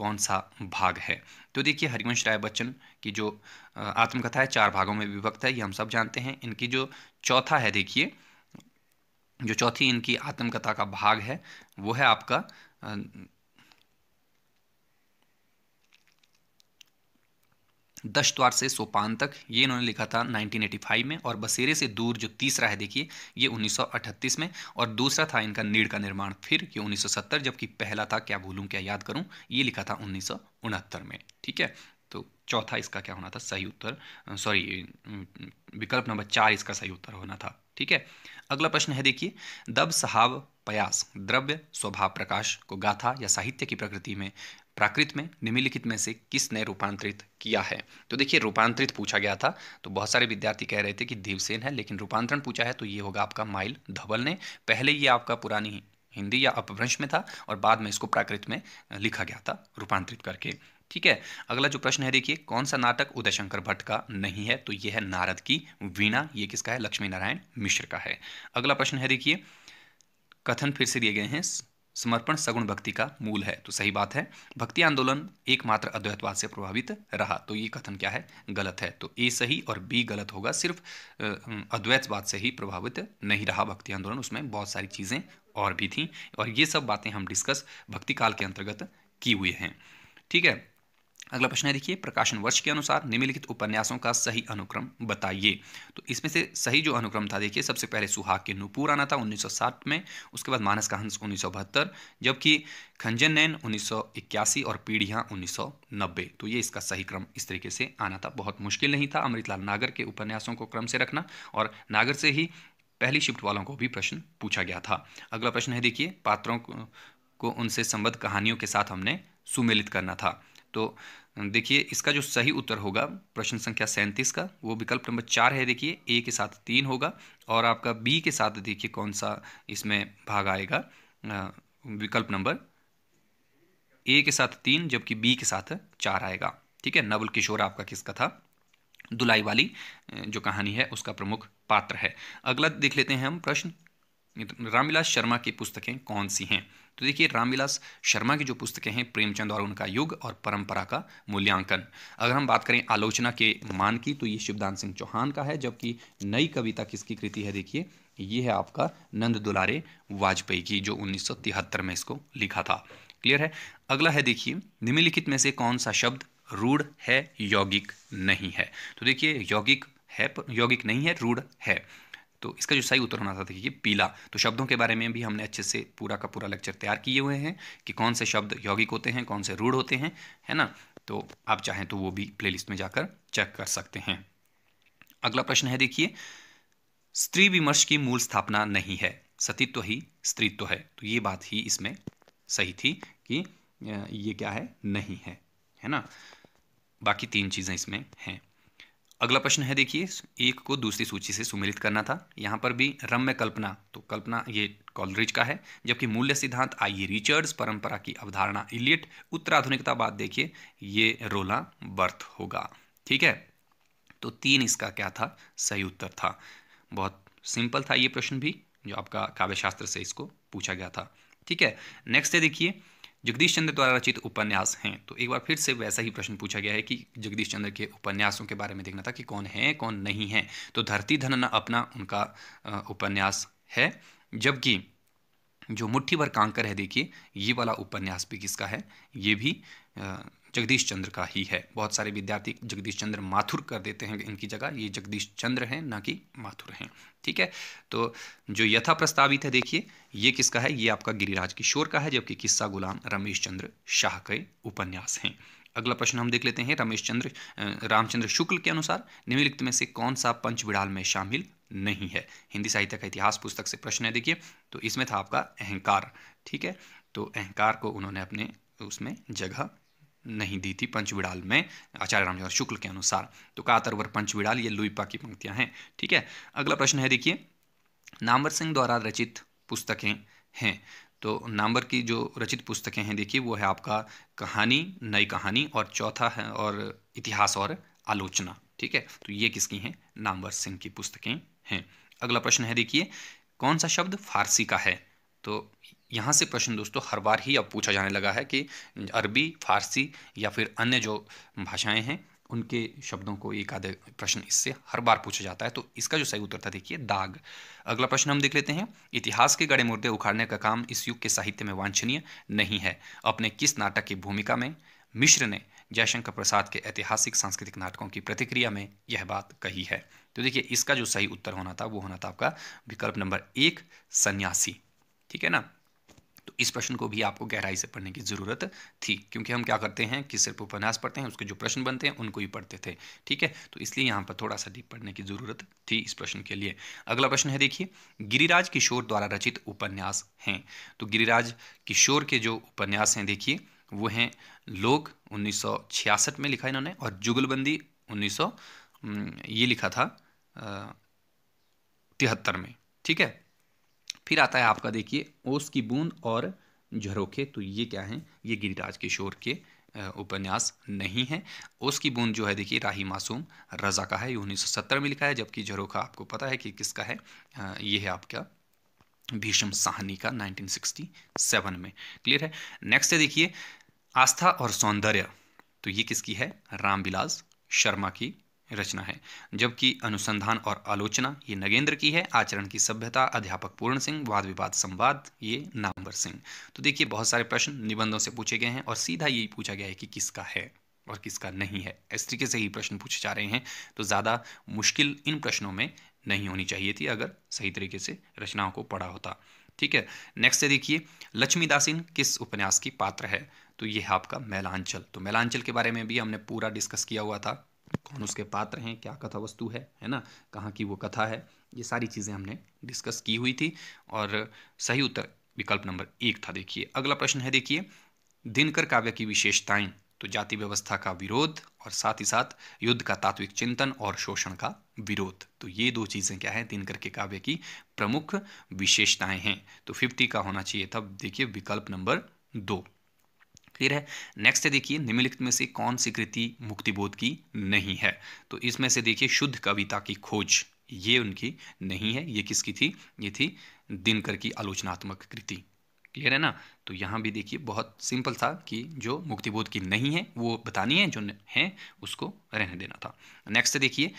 कौन सा भाग है तो देखिए हरिवंश राय बच्चन की जो आत्मकथा है चार भागों में विभक्त है ये हम सब जानते हैं इनकी जो चौथा है देखिए जो चौथी इनकी आत्मकथा का भाग है वो है आपका दशद्वार से सोपान तक ये इन्होंने लिखा था 1985 में और बसेरे से दूर जो तीसरा है देखिए ये 1938 में और दूसरा था इनका नीड़ का निर्माण फिर ये 1970 जबकि पहला था क्या भूलूं क्या याद करूँ ये लिखा था उन्नीस में ठीक है तो चौथा इसका क्या होना था सही उत्तर सॉरी विकल्प नंबर चार इसका सही उत्तर होना था ठीक है अगला प्रश्न है देखिए दब सहाव पयास द्रव्य स्वभाव प्रकाश को गाथा या साहित्य की प्रकृति में प्राकृत में निम्नलिखित में से किसने रूपांतरित किया है तो देखिए रूपांतरित पूछा गया था तो बहुत सारे विद्यार्थी कह रहे थे कि देवसेन है लेकिन रूपांतरण पूछा है तो ये होगा आपका माइल धवल ने पहले ये आपका पुरानी हिंदी या अपभ्रंश में था और बाद में इसको प्राकृत में लिखा गया था रूपांतरित करके ठीक है अगला जो प्रश्न है देखिए कौन सा नाटक उदय शंकर भट्ट का नहीं है तो यह है नारद की वीणा ये किसका है लक्ष्मी नारायण मिश्र का है अगला प्रश्न है देखिए कथन फिर से दिए गए हैं समर्पण सगुण भक्ति का मूल है तो सही बात है भक्ति आंदोलन एकमात्र अद्वैतवाद से प्रभावित रहा तो ये कथन क्या है गलत है तो ए सही और बी गलत होगा सिर्फ अद्वैतवाद से ही प्रभावित नहीं रहा भक्ति आंदोलन उसमें बहुत सारी चीज़ें और भी थी और ये सब बातें हम डिस्कस भक्ति काल के अंतर्गत की हुई हैं ठीक है अगला प्रश्न है देखिए प्रकाशन वर्ष के अनुसार निम्नलिखित उपन्यासों का सही अनुक्रम बताइए तो इसमें से सही जो अनुक्रम था देखिए सबसे पहले सुहाग के नूपुर आना था 1960 में उसके बाद मानस का हंस उन्नीस जबकि खंजन नैन उन्नीस और पीढ़ियाँ उन्नीस तो ये इसका सही क्रम इस तरीके से आना था बहुत मुश्किल नहीं था अमृतलाल नागर के उपन्यासों को क्रम से रखना और नागर से ही पहली शिफ्ट वालों को भी प्रश्न पूछा गया था अगला प्रश्न है देखिए पात्रों को उनसे संबद्ध कहानियों के साथ हमने सुमेलित करना था तो देखिए इसका जो सही उत्तर होगा प्रश्न संख्या सैंतीस का वो विकल्प नंबर चार है देखिए ए के साथ तीन होगा और आपका बी के साथ देखिए कौन सा इसमें भाग आएगा विकल्प नंबर ए के साथ तीन जबकि बी के साथ चार आएगा ठीक है नवल किशोर आपका किसका था दुलाई वाली जो कहानी है उसका प्रमुख पात्र है अगला देख लेते हैं हम प्रश्न रामविलास शर्मा की पुस्तकें कौन सी हैं तो देखिए रामविलास शर्मा की जो पुस्तकें हैं प्रेमचंद और उनका युग और परंपरा का मूल्यांकन अगर हम बात करें आलोचना के मान की तो ये शिवदान सिंह चौहान का है जबकि नई कविता किसकी कृति है देखिए ये है आपका नंद दुलारे वाजपेयी की जो उन्नीस में इसको लिखा था क्लियर है अगला है देखिए निम्नलिखित में से कौन सा शब्द रूढ़ है यौगिक नहीं है तो देखिए यौगिक है यौगिक नहीं है रूढ़ है तो इसका जो सही उत्तर होना था देखिए पीला तो शब्दों के बारे में भी हमने अच्छे से पूरा का पूरा लेक्चर तैयार किए हुए हैं कि कौन से शब्द यौगिक होते हैं कौन से रूढ़ होते हैं है ना तो आप चाहें तो वो भी प्ले में जाकर चेक कर सकते हैं अगला प्रश्न है देखिए स्त्री विमर्श की मूल स्थापना नहीं है सतीत्व ही स्त्रीत्व है तो ये बात ही इसमें सही थी कि ये क्या है नहीं है है ना बाकी तीन चीज़ें इसमें हैं अगला प्रश्न है देखिए एक को दूसरी सूची से सुमिलित करना था यहाँ पर भी रम में कल्पना तो कल्पना ये कॉलरिज का है जबकि मूल्य सिद्धांत आई रिचर्ड्स परंपरा की अवधारणा इलियट उत्तराधुनिकता बाद देखिए ये रोला बर्थ होगा ठीक है तो तीन इसका क्या था सही उत्तर था बहुत सिंपल था ये प्रश्न भी जो आपका काव्यशास्त्र से इसको पूछा गया था ठीक है नेक्स्ट है देखिए जगदीश चंद्र द्वारा रचित उपन्यास हैं तो एक बार फिर से वैसा ही प्रश्न पूछा गया है कि जगदीश चंद्र के उपन्यासों के बारे में देखना था कि कौन है कौन नहीं है तो धरती न अपना उनका उपन्यास है जबकि जो मुट्ठी भर कांकर है देखिए ये वाला उपन्यास भी किसका है ये भी जगदीश चंद्र का ही है बहुत सारे विद्यार्थी जगदीश चंद्र माथुर कर देते हैं इनकी जगह ये जगदीश चंद्र हैं ना कि माथुर हैं ठीक है तो जो यथा प्रस्तावित है देखिए ये किसका है ये आपका गिरिराज किशोर का है जबकि किस्सा गुलाम रमेश चंद्र शाह के उपन्यास हैं अगला प्रश्न हम देख लेते हैं रमेश चंद्र रामचंद्र शुक्ल के अनुसार निम्नलिखित में से कौन सा पंच विड़ाल में शामिल नहीं है हिंदी साहित्य का इतिहास पुस्तक से प्रश्न है देखिए तो इसमें था आपका अहंकार ठीक है तो अहंकार को उन्होंने अपने उसमें जगह नहीं दी थी पंचविड़ाल में आचार्य रामचंद्र शुक्ल के अनुसार तो कातरवर पंचविड़ाल ये लुईपा की पंक्तियां हैं ठीक है अगला प्रश्न है देखिए नामवर सिंह द्वारा रचित पुस्तकें हैं तो नामवर की जो रचित पुस्तकें हैं देखिए वो है आपका कहानी नई कहानी और चौथा है और इतिहास और आलोचना ठीक है तो ये किसकी हैं नामवर सिंह की पुस्तकें हैं अगला प्रश्न है देखिए कौन सा शब्द फारसी का है तो यहाँ से प्रश्न दोस्तों हर बार ही अब पूछा जाने लगा है कि अरबी फारसी या फिर अन्य जो भाषाएं हैं उनके शब्दों को एक आधे प्रश्न इससे हर बार पूछा जाता है तो इसका जो सही उत्तर था देखिए दाग अगला प्रश्न हम देख लेते हैं इतिहास के गड़े मुर्दे उखाड़ने का काम इस युग के साहित्य में वांछनीय नहीं है अपने किस नाटक की भूमिका में मिश्र ने जयशंकर प्रसाद के ऐतिहासिक सांस्कृतिक नाटकों की प्रतिक्रिया में यह बात कही है तो देखिए इसका जो सही उत्तर होना था वो होना था आपका विकल्प नंबर एक सन्यासी ठीक है ना इस प्रश्न को भी आपको गहराई से पढ़ने की ज़रूरत थी क्योंकि हम क्या करते हैं कि सिर्फ उपन्यास पढ़ते हैं उसके जो प्रश्न बनते हैं उनको ही पढ़ते थे ठीक है तो इसलिए यहाँ पर थोड़ा सा डीप पढ़ने की ज़रूरत थी इस प्रश्न के लिए अगला प्रश्न है देखिए गिरिराज किशोर द्वारा रचित उपन्यास हैं तो गिरिराज किशोर के जो उपन्यास हैं देखिए वो हैं लोग उन्नीस में लिखा इन्होंने और जुगलबंदी उन्नीस ये लिखा था तिहत्तर में ठीक है फिर आता है आपका देखिए ओस की बूंद और झरोखे तो ये क्या हैं ये गिरिराज किशोर के उपन्यास नहीं है ओस की बूंद जो है देखिए राही मासूम रज़ा का है उन्नीस सौ सत्तर में लिखा है जबकि झरोखा आपको पता है कि किसका है ये है आपका भीषम साहनी का 1967 में क्लियर है नेक्स्ट है देखिए आस्था और सौंदर्य तो ये किसकी है रामविलास शर्मा की रचना है जबकि अनुसंधान और आलोचना ये नगेंद्र की है आचरण की सभ्यता अध्यापक पूर्ण सिंह वाद विवाद संवाद ये नामवर सिंह तो देखिए बहुत सारे प्रश्न निबंधों से पूछे गए हैं और सीधा यही पूछा गया है कि किसका है और किसका नहीं है इस तरीके से ही प्रश्न पूछे जा रहे हैं तो ज़्यादा मुश्किल इन प्रश्नों में नहीं होनी चाहिए थी अगर सही तरीके से रचनाओं को पढ़ा होता ठीक है नेक्स्ट देखिए लक्ष्मी दासिन किस उपन्यास की पात्र है तो ये है आपका मैलांचल तो मैलांचल के बारे में भी हमने पूरा डिस्कस किया हुआ था कौन उसके पात्र हैं क्या कथा वस्तु है है ना कहाँ की वो कथा है ये सारी चीज़ें हमने डिस्कस की हुई थी और सही उत्तर विकल्प नंबर एक था देखिए अगला प्रश्न है देखिए दिनकर काव्य की विशेषताएं तो जाति व्यवस्था का विरोध और साथ ही साथ युद्ध का तात्विक चिंतन और शोषण का विरोध तो ये दो चीज़ें क्या है दिनकर के काव्य की प्रमुख विशेषताएं हैं तो फिफ्टी का होना चाहिए था देखिए विकल्प नंबर दो क्लियर है नेक्स्ट है देखिए निम्नलिखित में से कौन सी कृति मुक्तिबोध की नहीं है तो इसमें से देखिए शुद्ध कविता की खोज ये उनकी नहीं है ये किसकी थी ये थी दिनकर की आलोचनात्मक कृति क्लियर है ना तो यहाँ भी देखिए बहुत सिंपल था कि जो मुक्तिबोध की नहीं है वो बतानी है जो है उसको रहने देना था नेक्स्ट देखिए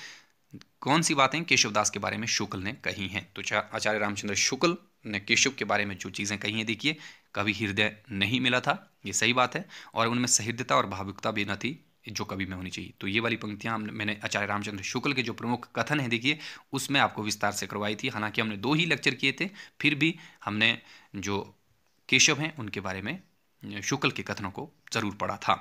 कौन सी बातें केशवदास के बारे में शुक्ल ने कही हैं तो आचार्य रामचंद्र शुक्ल ने केशव के बारे में जो चीज़ें कही हैं देखिए कभी हृदय नहीं मिला था ये सही बात है और उनमें सहृदयता और भावुकता भी न थी जो कवि में होनी चाहिए तो ये वाली पंक्तियाँ हमने मैंने आचार्य रामचंद्र शुक्ल के जो प्रमुख कथन है देखिए उसमें आपको विस्तार से करवाई थी हालांकि हमने दो ही लेक्चर किए थे फिर भी हमने जो केशव हैं उनके बारे में शुक्ल के कथनों को जरूर पढ़ा था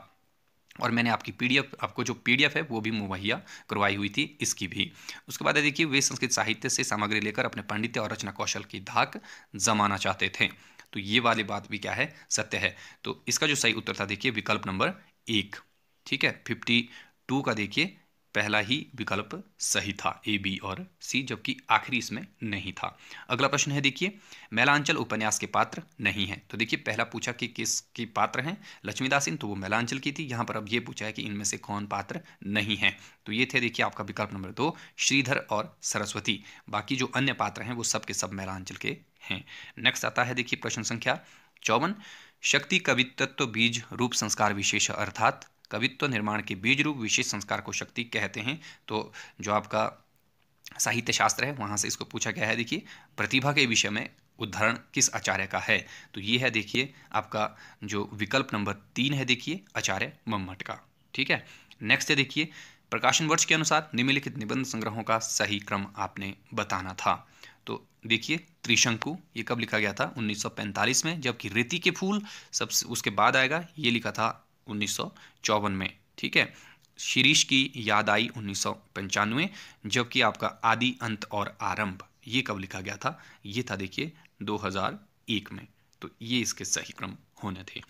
और मैंने आपकी पीडीएफ आपको जो पीडीएफ है वो भी मुहैया करवाई हुई थी इसकी भी उसके बाद देखिए वे संस्कृत साहित्य से सामग्री लेकर अपने पांडित्य और रचना कौशल की धाक जमाना चाहते थे तो ये वाली बात भी क्या है सत्य है तो इसका जो सही उत्तर था देखिए विकल्प नंबर एक ठीक है फिफ्टी टू का देखिए पहला ही विकल्प सही था ए बी और सी जबकि आखिरी इसमें नहीं था अगला प्रश्न है देखिए मैलांचल उपन्यास के पात्र नहीं है तो देखिए पहला पूछा कि किसके पात्र हैं लक्ष्मीदास तो वो मैलांचल की थी यहाँ पर अब ये पूछा है कि इनमें से कौन पात्र नहीं है तो ये थे देखिए आपका विकल्प नंबर दो श्रीधर और सरस्वती बाकी जो अन्य पात्र हैं वो सब सब मैलांचल के हैं नेक्स्ट आता है देखिए प्रश्न संख्या चौवन शक्ति कवित्व बीज रूप संस्कार विशेष अर्थात कवित्व निर्माण के बीज रूप विशेष संस्कार को शक्ति कहते हैं तो जो आपका साहित्य शास्त्र है वहाँ से इसको पूछा गया है देखिए प्रतिभा के विषय में उदाहरण किस आचार्य का है तो ये है देखिए आपका जो विकल्प नंबर तीन है देखिए आचार्य मम्मट का ठीक है नेक्स्ट है देखिए प्रकाशन वर्ष के अनुसार निम्नलिखित निबंध संग्रहों का सही क्रम आपने बताना था तो देखिए त्रिशंकु ये कब लिखा गया था 1945 में जबकि रेती के फूल सबसे उसके बाद आएगा ये लिखा था उन्नीस में ठीक है शीरीष की याद आई उन्नीस जबकि आपका आदि अंत और आरंभ ये कब लिखा गया था ये था देखिए 2001 में तो ये इसके सही क्रम होने थे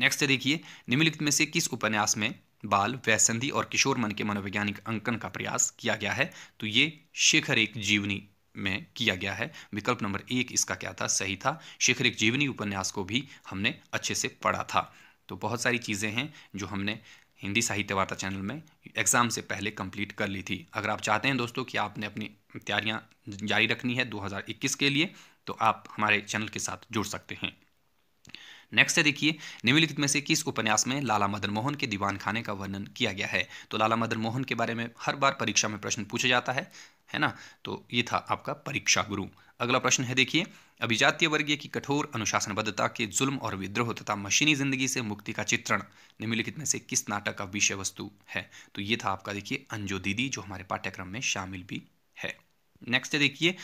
नेक्स्ट देखिए निम्नलिखित में से किस उपन्यास में बाल वैसंधि और किशोर मन के मनोवैज्ञानिक अंकन का प्रयास किया गया है तो ये शेखर एक जीवनी में किया गया है विकल्प नंबर एक इसका क्या था सही था शिखरिक जीवनी उपन्यास को भी हमने अच्छे से पढ़ा था तो बहुत सारी चीज़ें हैं जो हमने हिंदी साहित्य वार्ता चैनल में एग्ज़ाम से पहले कंप्लीट कर ली थी अगर आप चाहते हैं दोस्तों कि आपने अपनी तैयारियाँ जारी रखनी है 2021 के लिए तो आप हमारे चैनल के साथ जुड़ सकते हैं नेक्स्ट है देखिए निम्नलिखित में से किस उपन्यास में लाला मदन मोहन के दीवान खाने का वर्णन किया गया है तो लाला मदन मोहन के बारे में हर बार परीक्षा में प्रश्न पूछा जाता है है ना तो ये था आपका परीक्षा गुरु अगला प्रश्न है देखिए अभिजातीय वर्गीय की कठोर अनुशासनबद्धता के जुल्म और विद्रोह तथा मशीनी जिंदगी से मुक्ति का चित्रण निम्नलिखित में से किस नाटक का विषय वस्तु है तो ये था आपका देखिए अंजो दीदी जो हमारे पाठ्यक्रम में शामिल भी है नेक्स्ट देखिए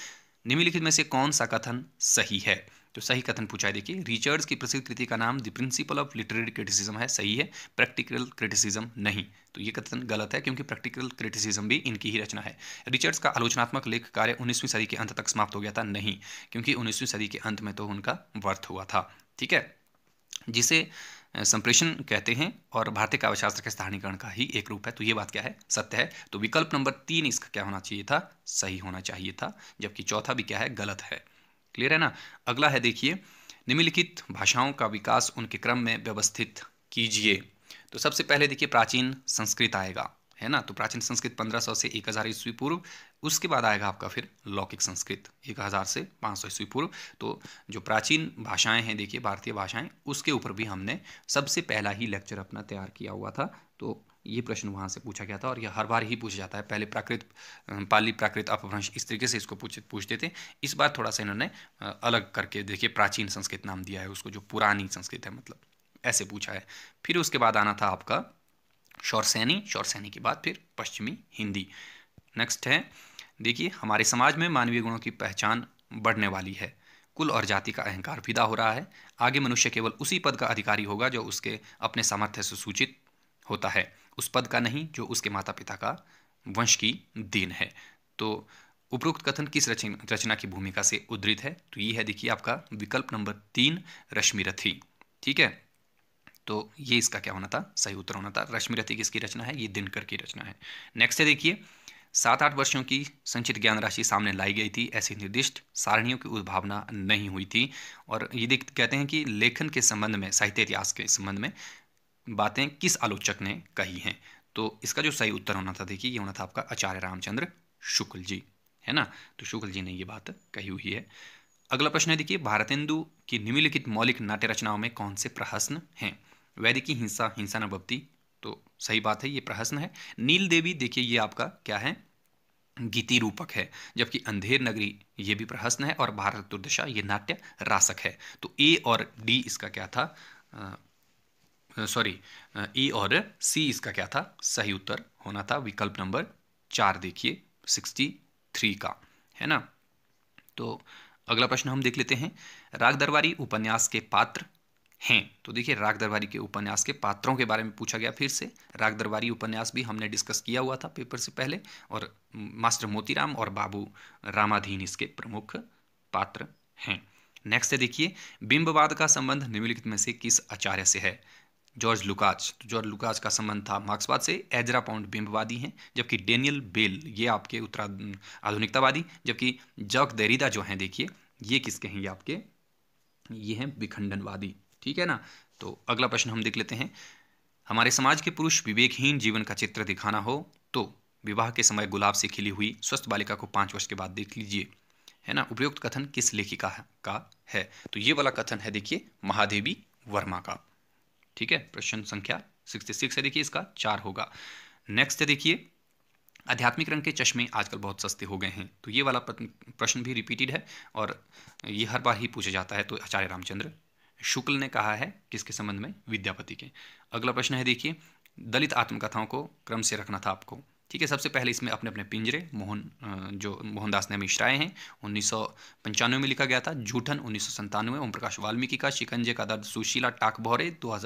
निम्नलिखित में से कौन सा कथन सही है तो सही कथन पूछा है देखिए रिचर्ड्स की प्रसिद्ध कृति का नाम the principle of literary criticism है सही है प्रैक्टिकल क्रिटिसिज्म नहीं तो ये कथन गलत है क्योंकि प्रैक्टिकल क्रिटिसिज्म भी इनकी ही रचना है रिचर्ड्स का आलोचनात्मक लेख कार्य उन्नीसवीं सदी के अंत तक समाप्त हो गया था नहीं क्योंकि उन्नीसवीं सदी के अंत में तो उनका वर्थ हुआ था ठीक है जिसे संप्रेषण कहते हैं और भारतीय काव्यशास्त्र के स्थानीकरण का ही एक रूप है तो ये बात क्या है सत्य है तो विकल्प नंबर तीन इसका क्या होना चाहिए था सही होना चाहिए था जबकि चौथा भी क्या है गलत है क्लियर है ना अगला है देखिए निम्नलिखित भाषाओं का विकास उनके क्रम में व्यवस्थित कीजिए तो सबसे पहले देखिए प्राचीन संस्कृत आएगा है ना तो प्राचीन संस्कृत 1500 से 1000 ईस्वी पूर्व उसके बाद आएगा आपका फिर लौकिक संस्कृत 1000 से 500 ईस्वी पूर्व तो जो प्राचीन भाषाएं हैं देखिए भारतीय भाषाएं उसके ऊपर भी हमने सबसे पहला ही लेक्चर अपना तैयार किया हुआ था तो ये प्रश्न वहाँ से पूछा गया था और यह हर बार ही पूछा जाता है पहले प्राकृत पाली प्राकृत अपभ्रंश इस तरीके से इसको पूछ पूछते थे इस बार थोड़ा सा इन्होंने अलग करके देखिए प्राचीन संस्कृत नाम दिया है उसको जो पुरानी संस्कृत है मतलब ऐसे पूछा है फिर उसके बाद आना था आपका शौरसैनी शौरसैनी के बाद फिर पश्चिमी हिंदी नेक्स्ट है देखिए हमारे समाज में मानवीय गुणों की पहचान बढ़ने वाली है कुल और जाति का अहंकार विदा हो रहा है आगे मनुष्य केवल उसी पद का अधिकारी होगा जो उसके अपने सामर्थ्य से सूचित होता है उस पद का नहीं जो उसके माता पिता का वंश की देन है तो उपरोक्त कथन किस रचना की भूमिका से उद्धृत है तो ये है देखिए आपका विकल्प नंबर तीन रश्मि रथी ठीक है तो ये इसका क्या होना था सही उत्तर होना था रश्मि रथी किसकी रचना है ये दिनकर की रचना है नेक्स्ट है देखिए सात आठ वर्षों की संचित ज्ञान राशि सामने लाई गई थी ऐसी निर्दिष्ट सारणियों की उद्भावना नहीं हुई थी और ये कहते हैं कि लेखन के संबंध में साहित्य इतिहास के संबंध में बातें किस आलोचक ने कही हैं तो इसका जो सही उत्तर होना था देखिए ये होना था आपका आचार्य रामचंद्र शुक्ल जी है ना तो शुक्ल जी ने ये बात कही हुई है अगला प्रश्न है देखिए भारतेंदु की निम्नलिखित मौलिक नाट्य रचनाओं में कौन से प्रहसन हैं वैदिकी हिंसा हिंसा न भक्ति तो सही बात है ये प्रहसन है नील देवी देखिए ये आपका क्या है गीति रूपक है जबकि अंधेर नगरी ये भी प्रहस्न है और भारत दुर्दशा ये नाट्य रासक है तो ए और डी इसका क्या था सॉरी ए और सी इसका क्या था सही उत्तर होना था विकल्प नंबर चार देखिए सिक्सटी थ्री का है ना तो अगला प्रश्न हम देख लेते हैं राग दरबारी उपन्यास के पात्र हैं तो देखिए राग दरबारी के उपन्यास के पात्रों के बारे में पूछा गया फिर से राग दरबारी उपन्यास भी हमने डिस्कस किया हुआ था पेपर से पहले और मास्टर मोतीराम और बाबू रामाधीन इसके प्रमुख पात्र हैं नेक्स्ट है देखिए बिंबवाद का संबंध निम्नलिखित में से किस आचार्य से है जॉर्ज लुकाच तो जॉर्ज लुकाच का संबंध था मार्क्सवाद से एजरा पाउंड बिंबवादी हैं जबकि डेनियल बेल ये आपके उत्तरा आधुनिकतावादी जबकि जॉक देरीदा जो हैं देखिए ये किसके हैं ये आपके ये हैं विखंडनवादी ठीक है ना तो अगला प्रश्न हम देख लेते हैं हमारे समाज के पुरुष विवेकहीन जीवन का चित्र दिखाना हो तो विवाह के समय गुलाब से खिली हुई स्वस्थ बालिका को पाँच वर्ष के बाद देख लीजिए है ना उपयुक्त कथन किस लेखिका का है तो ये वाला कथन है देखिए महादेवी वर्मा का ठीक है प्रश्न संख्या 66 है देखिए इसका चार होगा नेक्स्ट देखिए आध्यात्मिक रंग के चश्मे आजकल बहुत सस्ते हो गए हैं तो ये वाला प्रश्न भी रिपीटेड है और ये हर बार ही पूछा जाता है तो आचार्य रामचंद्र शुक्ल ने कहा है किसके संबंध में विद्यापति के अगला प्रश्न है देखिए दलित आत्मकथाओं को क्रम से रखना था आपको ठीक है सबसे पहले इसमें अपने अपने पिंजरे मोहन जो मोहनदास ने मिश्राए हैं उन्नीस में लिखा गया था जूठन उन्नीस ओम प्रकाश वाल्मीकि का शिकंजे का दर्द सुशीला टाक भौरे दो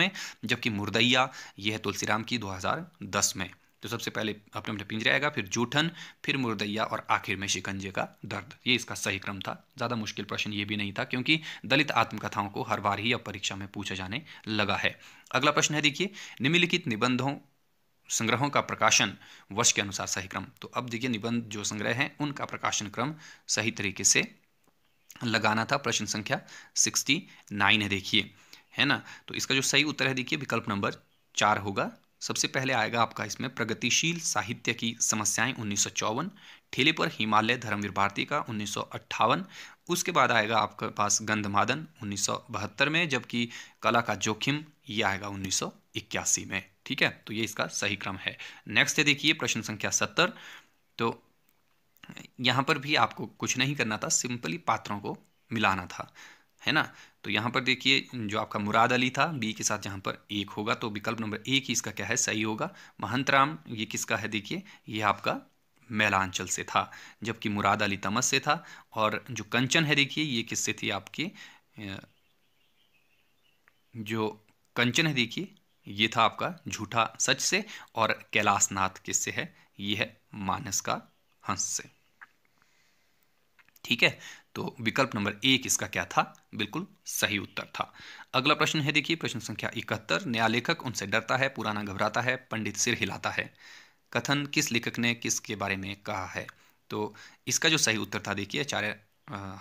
में जबकि मुर्दैया यह है तुलसीराम की 2010 में तो सबसे पहले अपने अपने पिंजरे आएगा फिर जूठन फिर मुर्दैया और आखिर में शिकंजे का दर्द ये इसका सही क्रम था ज़्यादा मुश्किल प्रश्न ये भी नहीं था क्योंकि दलित आत्मकथाओं को हर बार ही अब परीक्षा में पूछा जाने लगा है अगला प्रश्न है देखिए निम्नलिखित निबंधों संग्रहों का प्रकाशन वर्ष के अनुसार सही क्रम तो अब देखिए निबंध जो संग्रह हैं उनका प्रकाशन क्रम सही तरीके से लगाना था प्रश्न संख्या सिक्सटी नाइन है देखिए है ना तो इसका जो सही उत्तर है देखिए विकल्प नंबर चार होगा सबसे पहले आएगा आपका इसमें प्रगतिशील साहित्य की समस्याएं उन्नीस ठेले पर हिमालय धर्मवीर भारती का उन्नीस उसके बाद आएगा आपके पास गंधमादन उन्नीस में जबकि कला का जोखिम ये आएगा उन्नीस में ठीक है तो ये इसका सही क्रम है नेक्स्ट है देखिए प्रश्न संख्या सत्तर तो यहाँ पर भी आपको कुछ नहीं करना था सिंपली पात्रों को मिलाना था है ना तो यहाँ पर देखिए जो आपका मुराद अली था बी के साथ यहाँ पर एक होगा तो विकल्प नंबर एक ही इसका क्या है सही होगा महंत राम ये किसका है देखिए ये आपका मेलांचल से था जबकि मुराद अली तमस से था और जो कंचन है देखिए ये किससे थी आपके जो कंचन है देखिए ये था आपका झूठा सच से और कैलाश नाथ किससे है ये है मानस का हंस से ठीक है तो विकल्प नंबर एक इसका क्या था बिल्कुल सही उत्तर था अगला प्रश्न है देखिए प्रश्न संख्या इकहत्तर नया लेखक उनसे डरता है पुराना घबराता है पंडित सिर हिलाता है कथन किस लेखक ने किसके बारे में कहा है तो इसका जो सही उत्तर था देखिए आचार्य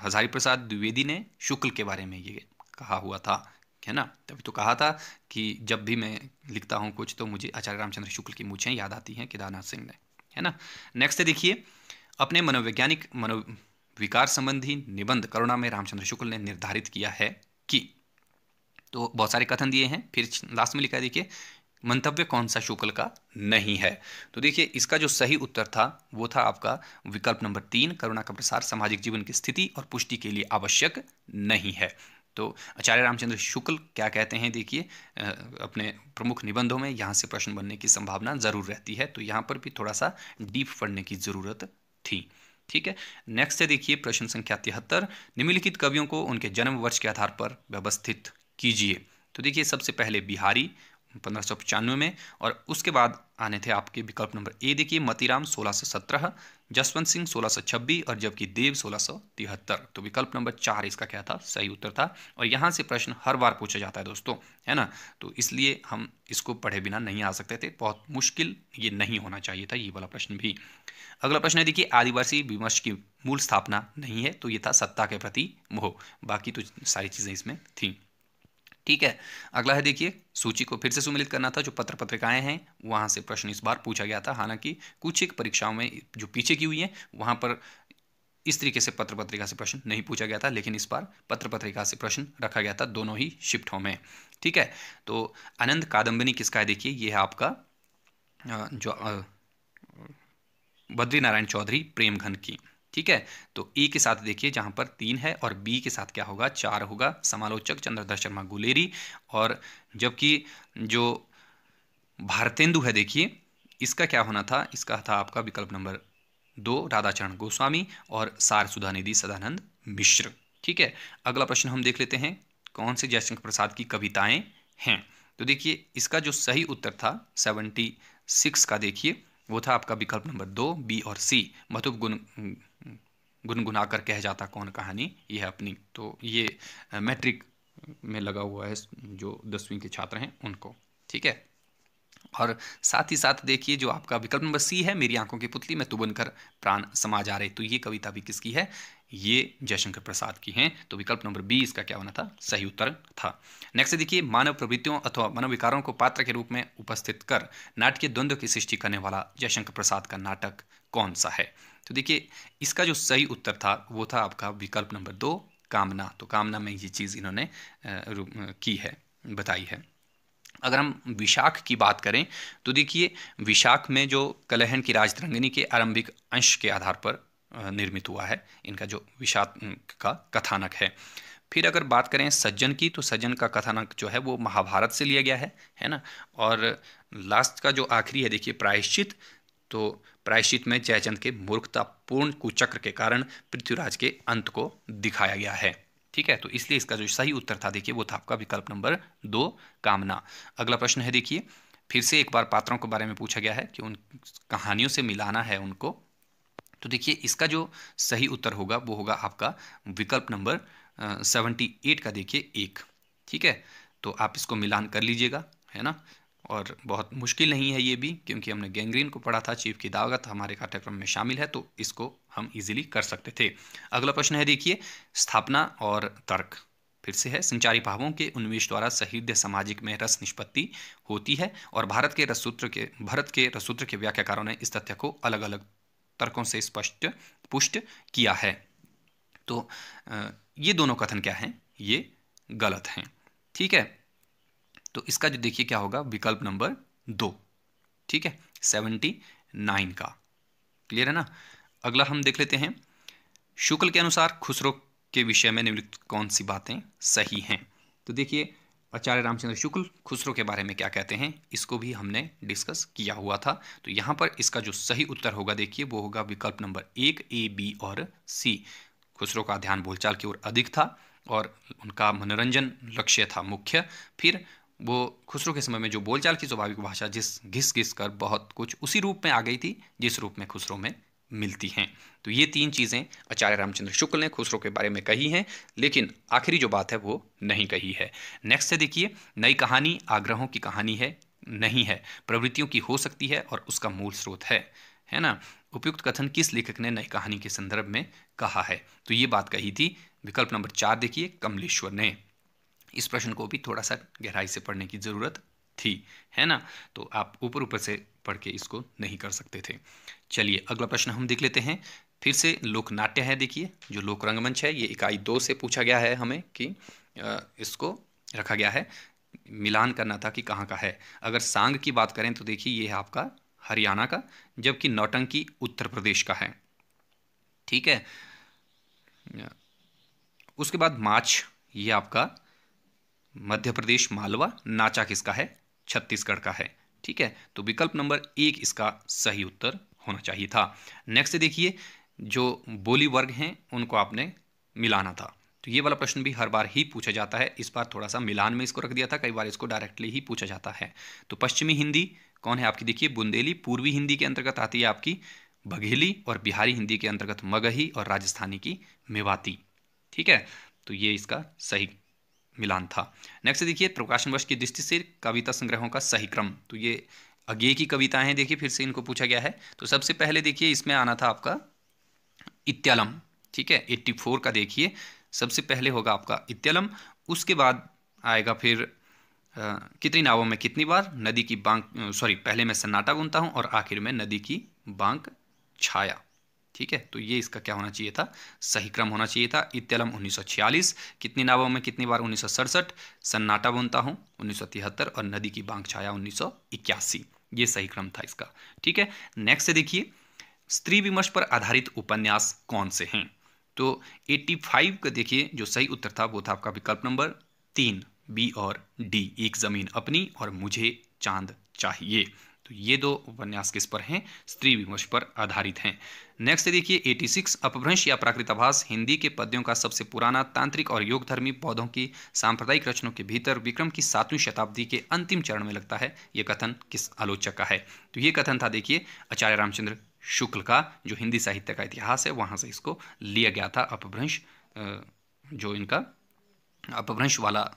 हजारी प्रसाद द्विवेदी ने शुक्ल के बारे में ये कहा हुआ था है ना तभी तो कहा था कि जब भी मैं लिखता हूँ कुछ तो मुझे आचार्य रामचंद्र शुक्ल की मूछें याद आती हैं केदारनाथ सिंह ने है ना नेक्स्ट देखिए अपने मनोवैज्ञानिक मनोविकार संबंधी निबंध करुणा में रामचंद्र शुक्ल ने निर्धारित किया है कि तो बहुत सारे कथन दिए हैं फिर लास्ट में लिखा देखिए मंतव्य कौन सा शुक्ल का नहीं है तो देखिए इसका जो सही उत्तर था वो था आपका विकल्प नंबर तीन करुणा का प्रसार सामाजिक जीवन की स्थिति और पुष्टि के लिए आवश्यक नहीं है तो आचार्य रामचंद्र शुक्ल क्या कहते हैं देखिए अपने प्रमुख निबंधों में यहाँ से प्रश्न बनने की संभावना ज़रूर रहती है तो यहाँ पर भी थोड़ा सा डीप पढ़ने की ज़रूरत थी ठीक है नेक्स्ट है देखिए प्रश्न संख्या तिहत्तर निम्नलिखित कवियों को उनके जन्म वर्ष के आधार पर व्यवस्थित कीजिए तो देखिए सबसे पहले बिहारी पंद्रह में और उसके बाद आने थे आपके विकल्प नंबर ए देखिए मतीराम सोलह सौ सत्रह जसवंत सिंह सोलह सौ छब्बीस और जबकि देव सोलह सौ तिहत्तर तो विकल्प नंबर चार इसका क्या था सही उत्तर था और यहाँ से प्रश्न हर बार पूछा जाता है दोस्तों है ना तो इसलिए हम इसको पढ़े बिना नहीं आ सकते थे बहुत मुश्किल ये नहीं होना चाहिए था ये वाला प्रश्न भी अगला प्रश्न है देखिए आदिवासी विमर्श की मूल स्थापना नहीं है तो ये था सत्ता के प्रति मोह बाकी तो सारी चीज़ें इसमें थी ठीक है अगला है देखिए सूची को फिर से सुमिलित करना था जो पत्र पत्रिकाएं हैं वहाँ से प्रश्न इस बार पूछा गया था हालांकि कुछ एक परीक्षाओं में जो पीछे की हुई है वहाँ पर इस तरीके से पत्र पत्रिका से प्रश्न नहीं पूछा गया था लेकिन इस बार पत्र पत्रिका से प्रश्न रखा गया था दोनों ही शिफ्टों में ठीक है तो आनंद कादम्बनी किसका है देखिए ये है आपका जो बद्रीनारायण चौधरी प्रेमघन की ठीक है तो ए के साथ देखिए जहाँ पर तीन है और बी के साथ क्या होगा चार होगा समालोचक चंद्रधर शर्मा गुलेरी और जबकि जो भारतेंदु है देखिए इसका क्या होना था इसका था आपका विकल्प नंबर दो राधाचरण गोस्वामी और सार सुधा निधि सदानंद मिश्र ठीक है अगला प्रश्न हम देख लेते हैं कौन से जयशंकर प्रसाद की कविताएं हैं तो देखिए इसका जो सही उत्तर था सेवेंटी सिक्स का देखिए वो था आपका विकल्प नंबर दो बी और सी मतुप गुण गुनगुना कर कह जाता कौन कहानी ये है अपनी तो ये मैट्रिक में लगा हुआ है जो दसवीं के छात्र हैं उनको ठीक है और साथ ही साथ देखिए जो आपका विकल्प नंबर सी है मेरी आंखों की पुतली में तुबन कर प्राण समा जा रहे तो ये कविता भी किसकी है ये जयशंकर प्रसाद की हैं तो विकल्प नंबर बी इसका क्या होना था सही उत्तर था नेक्स्ट देखिए मानव प्रवृत्तियों अथवा मनोविकारों को पात्र के रूप में उपस्थित कर नाटकीय द्वंद्व की सृष्टि करने वाला जयशंकर प्रसाद का नाटक कौन सा है तो देखिए इसका जो सही उत्तर था वो था आपका विकल्प नंबर दो कामना तो कामना में ये चीज़ इन्होंने की है बताई है अगर हम विशाख की बात करें तो देखिए विशाख में जो कलहन की राजतरंगिनी के आरंभिक अंश के आधार पर निर्मित हुआ है इनका जो विशाख का कथानक है फिर अगर बात करें सज्जन की तो सज्जन का कथानक जो है वो महाभारत से लिया गया है है ना और लास्ट का जो आखिरी है देखिए प्रायश्चित तो प्रायश्चित में जयचंद के मूर्खतापूर्ण कुचक्र के कारण पृथ्वीराज के अंत को दिखाया गया है ठीक है तो इसलिए इसका जो सही उत्तर था देखिए वो था आपका विकल्प नंबर दो कामना अगला प्रश्न है देखिए फिर से एक बार पात्रों के बारे में पूछा गया है कि उन कहानियों से मिलाना है उनको तो देखिए इसका जो सही उत्तर होगा वो होगा आपका विकल्प नंबर सेवेंटी एट का देखिए एक ठीक है तो आप इसको मिलान कर लीजिएगा है ना और बहुत मुश्किल नहीं है ये भी क्योंकि हमने गैंग्रीन को पढ़ा था चीफ की दावत हमारे कार्यक्रम में शामिल है तो इसको हम इजीली कर सकते थे अगला प्रश्न है देखिए स्थापना और तर्क फिर से है संचारी भावों के उन्मेष द्वारा सहृदय सामाजिक में रस निष्पत्ति होती है और भारत के रसूत्र के भारत के रसूत्र के व्याख्याकारों ने इस तथ्य को अलग अलग तर्कों से स्पष्ट पुष्ट किया है तो ये दोनों कथन क्या हैं ये गलत हैं ठीक है तो इसका जो देखिए क्या होगा विकल्प नंबर दो ठीक है सेवेंटी नाइन का क्लियर है ना अगला हम देख लेते हैं शुक्ल के अनुसार खुसरो के विषय में निम्नलिखित कौन सी बातें सही हैं तो देखिए आचार्य रामचंद्र शुक्ल खुसरो के बारे में क्या कहते हैं इसको भी हमने डिस्कस किया हुआ था तो यहाँ पर इसका जो सही उत्तर होगा देखिए वो होगा विकल्प नंबर एक ए बी और सी खुसरो का ध्यान बोलचाल की ओर अधिक था और उनका मनोरंजन लक्ष्य था मुख्य फिर वो खुसरो के समय में जो बोलचाल की स्वाभाविक भाषा जिस घिस घिस कर बहुत कुछ उसी रूप में आ गई थी जिस रूप में खुसरो में मिलती हैं तो ये तीन चीज़ें आचार्य रामचंद्र शुक्ल ने खुसरो के बारे में कही हैं लेकिन आखिरी जो बात है वो नहीं कही है नेक्स्ट है देखिए नई कहानी आग्रहों की कहानी है नहीं है प्रवृत्तियों की हो सकती है और उसका मूल स्रोत है है ना उपयुक्त कथन किस लेखक ने नई कहानी के संदर्भ में कहा है तो ये बात कही थी विकल्प नंबर चार देखिए कमलेश्वर ने इस प्रश्न को भी थोड़ा सा गहराई से पढ़ने की ज़रूरत थी है ना तो आप ऊपर ऊपर से पढ़ के इसको नहीं कर सकते थे चलिए अगला प्रश्न हम देख लेते हैं फिर से लोकनाट्य है देखिए जो लोक रंगमंच है ये इकाई दो से पूछा गया है हमें कि इसको रखा गया है मिलान करना था कि कहाँ का है अगर सांग की बात करें तो देखिए ये है आपका हरियाणा का जबकि नौटंकी उत्तर प्रदेश का है ठीक है उसके बाद माछ ये आपका मध्य प्रदेश मालवा नाचा किसका है छत्तीसगढ़ का है ठीक है तो विकल्प नंबर एक इसका सही उत्तर होना चाहिए था नेक्स्ट देखिए जो बोली वर्ग हैं उनको आपने मिलाना था तो ये वाला प्रश्न भी हर बार ही पूछा जाता है इस बार थोड़ा सा मिलान में इसको रख दिया था कई बार इसको डायरेक्टली ही पूछा जाता है तो पश्चिमी हिंदी कौन है आपकी देखिए बुंदेली पूर्वी हिंदी के अंतर्गत आती है आपकी बघेली और बिहारी हिंदी के अंतर्गत मगही और राजस्थानी की मेवाती ठीक है तो ये इसका सही मिलान था नेक्स्ट देखिए प्रकाशन वर्ष की दृष्टि से कविता संग्रहों का सही क्रम तो ये अगे की कविताएं हैं देखिए फिर से इनको पूछा गया है तो सबसे पहले देखिए इसमें आना था आपका इत्यालम ठीक है एट्टी फोर का देखिए सबसे पहले होगा आपका इत्यालम उसके बाद आएगा फिर आ, कितनी नावों में कितनी बार नदी की बांक सॉरी पहले मैं सन्नाटा बुनता हूँ और आखिर में नदी की बांक छाया ठीक है तो ये इसका क्या होना चाहिए था सही क्रम होना चाहिए था इत्यलम 1946 कितनी नावों में कितनी बार उन्नीस सन्नाटा बुनता हूँ उन्नीस और नदी की बांग छाया उन्नीस ये सही क्रम था इसका ठीक है नेक्स्ट देखिए स्त्री विमर्श पर आधारित उपन्यास कौन से हैं तो 85 का देखिए जो सही उत्तर था वो था आपका विकल्प नंबर तीन बी और डी एक ज़मीन अपनी और मुझे चांद चाहिए तो ये दो उपन्यास किस पर हैं स्त्री विमर्श पर आधारित हैं नेक्स्ट देखिए 86 अपभ्रंश या प्राकृत आभास हिंदी के पद्यों का सबसे पुराना तांत्रिक और योगधर्मी पौधों की सांप्रदायिक रचनों के भीतर विक्रम की सातवीं शताब्दी के अंतिम चरण में लगता है ये कथन किस आलोचक का है तो ये कथन था देखिए आचार्य रामचंद्र शुक्ल का जो हिंदी साहित्य का इतिहास है वहाँ से इसको लिया गया था अपभ्रंश जो इनका अपभ्रंश वाला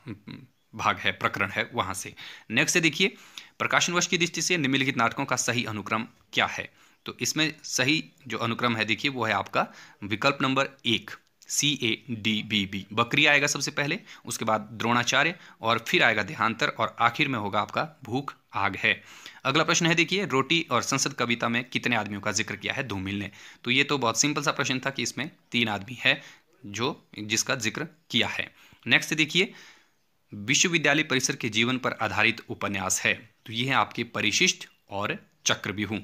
भाग है प्रकरण है वहाँ से नेक्स्ट देखिए प्रकाशन वर्ष की दृष्टि से निम्नलिखित नाटकों का सही अनुक्रम क्या है तो इसमें सही जो अनुक्रम है देखिए वो है आपका विकल्प नंबर एक C A D B B बकरी आएगा सबसे पहले उसके बाद द्रोणाचार्य और फिर आएगा देहांतर और आखिर में होगा आपका भूख आग है अगला प्रश्न है देखिए रोटी और संसद कविता में कितने आदमियों का जिक्र किया है धूमिल ने तो ये तो बहुत सिंपल सा प्रश्न था कि इसमें तीन आदमी है जो जिसका जिक्र किया है नेक्स्ट देखिए विश्वविद्यालय परिसर के जीवन पर आधारित उपन्यास है तो ये हैं आपके परिशिष्ट और चक्रव्यूह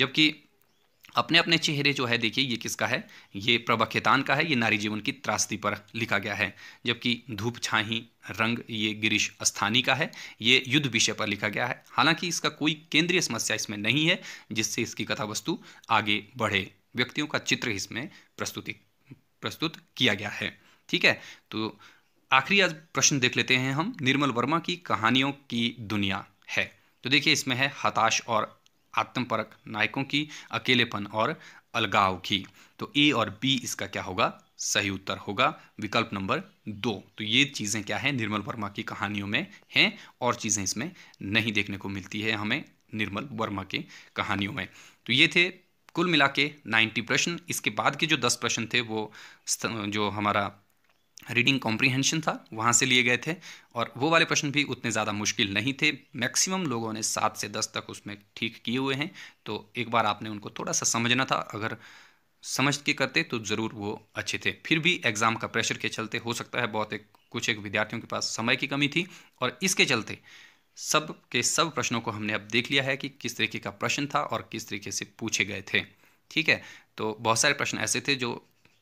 जबकि अपने अपने चेहरे जो है देखिए ये किसका है ये प्रभखेतान का है ये नारी जीवन की त्रासदी पर लिखा गया है जबकि धूप छाही रंग ये गिरीश स्थानी का है ये युद्ध विषय पर लिखा गया है हालांकि इसका कोई केंद्रीय समस्या इसमें नहीं है जिससे इसकी कथा वस्तु आगे बढ़े व्यक्तियों का चित्र इसमें प्रस्तुति प्रस्तुत किया गया है ठीक है तो आखिरी आज प्रश्न देख लेते हैं हम निर्मल वर्मा की कहानियों की दुनिया है तो देखिए इसमें है हताश और आत्मपरक नायकों की अकेलेपन और अलगाव की तो ए और बी इसका क्या होगा सही उत्तर होगा विकल्प नंबर दो तो ये चीज़ें क्या है निर्मल वर्मा की कहानियों में हैं और चीज़ें इसमें नहीं देखने को मिलती है हमें निर्मल वर्मा की कहानियों में तो ये थे कुल मिला के नाइन्टी प्रश्न इसके बाद के जो दस प्रश्न थे वो जो हमारा रीडिंग कॉम्प्रीहेंशन था वहाँ से लिए गए थे और वो वाले प्रश्न भी उतने ज़्यादा मुश्किल नहीं थे मैक्सिमम लोगों ने सात से दस तक उसमें ठीक किए हुए हैं तो एक बार आपने उनको थोड़ा सा समझना था अगर समझ के करते तो ज़रूर वो अच्छे थे फिर भी एग्ज़ाम का प्रेशर के चलते हो सकता है बहुत एक कुछ एक विद्यार्थियों के पास समय की कमी थी और इसके चलते सब के सब प्रश्नों को हमने अब देख लिया है कि किस तरीके का प्रश्न था और किस तरीके से पूछे गए थे ठीक है तो बहुत सारे प्रश्न ऐसे थे जो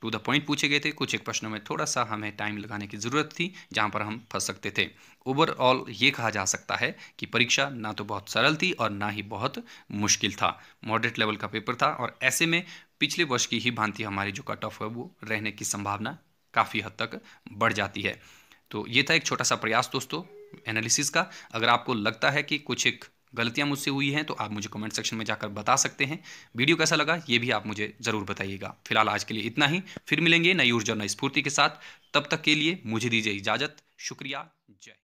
टू द पॉइंट पूछे गए थे कुछ एक प्रश्नों में थोड़ा सा हमें टाइम लगाने की ज़रूरत थी जहाँ पर हम फंस सकते थे ओवरऑल ये कहा जा सकता है कि परीक्षा ना तो बहुत सरल थी और ना ही बहुत मुश्किल था मॉडरेट लेवल का पेपर था और ऐसे में पिछले वर्ष की ही भांति हमारी जो कट ऑफ है वो रहने की संभावना काफ़ी हद तक बढ़ जाती है तो ये था एक छोटा सा प्रयास दोस्तों एनालिसिस का अगर आपको लगता है कि कुछ एक गलतियाँ मुझसे हुई हैं तो आप मुझे कमेंट सेक्शन में जाकर बता सकते हैं वीडियो कैसा लगा ये भी आप मुझे ज़रूर बताइएगा फिलहाल आज के लिए इतना ही फिर मिलेंगे नई ऊर्जा नई स्फूर्ति के साथ तब तक के लिए मुझे दीजिए इजाज़त शुक्रिया जय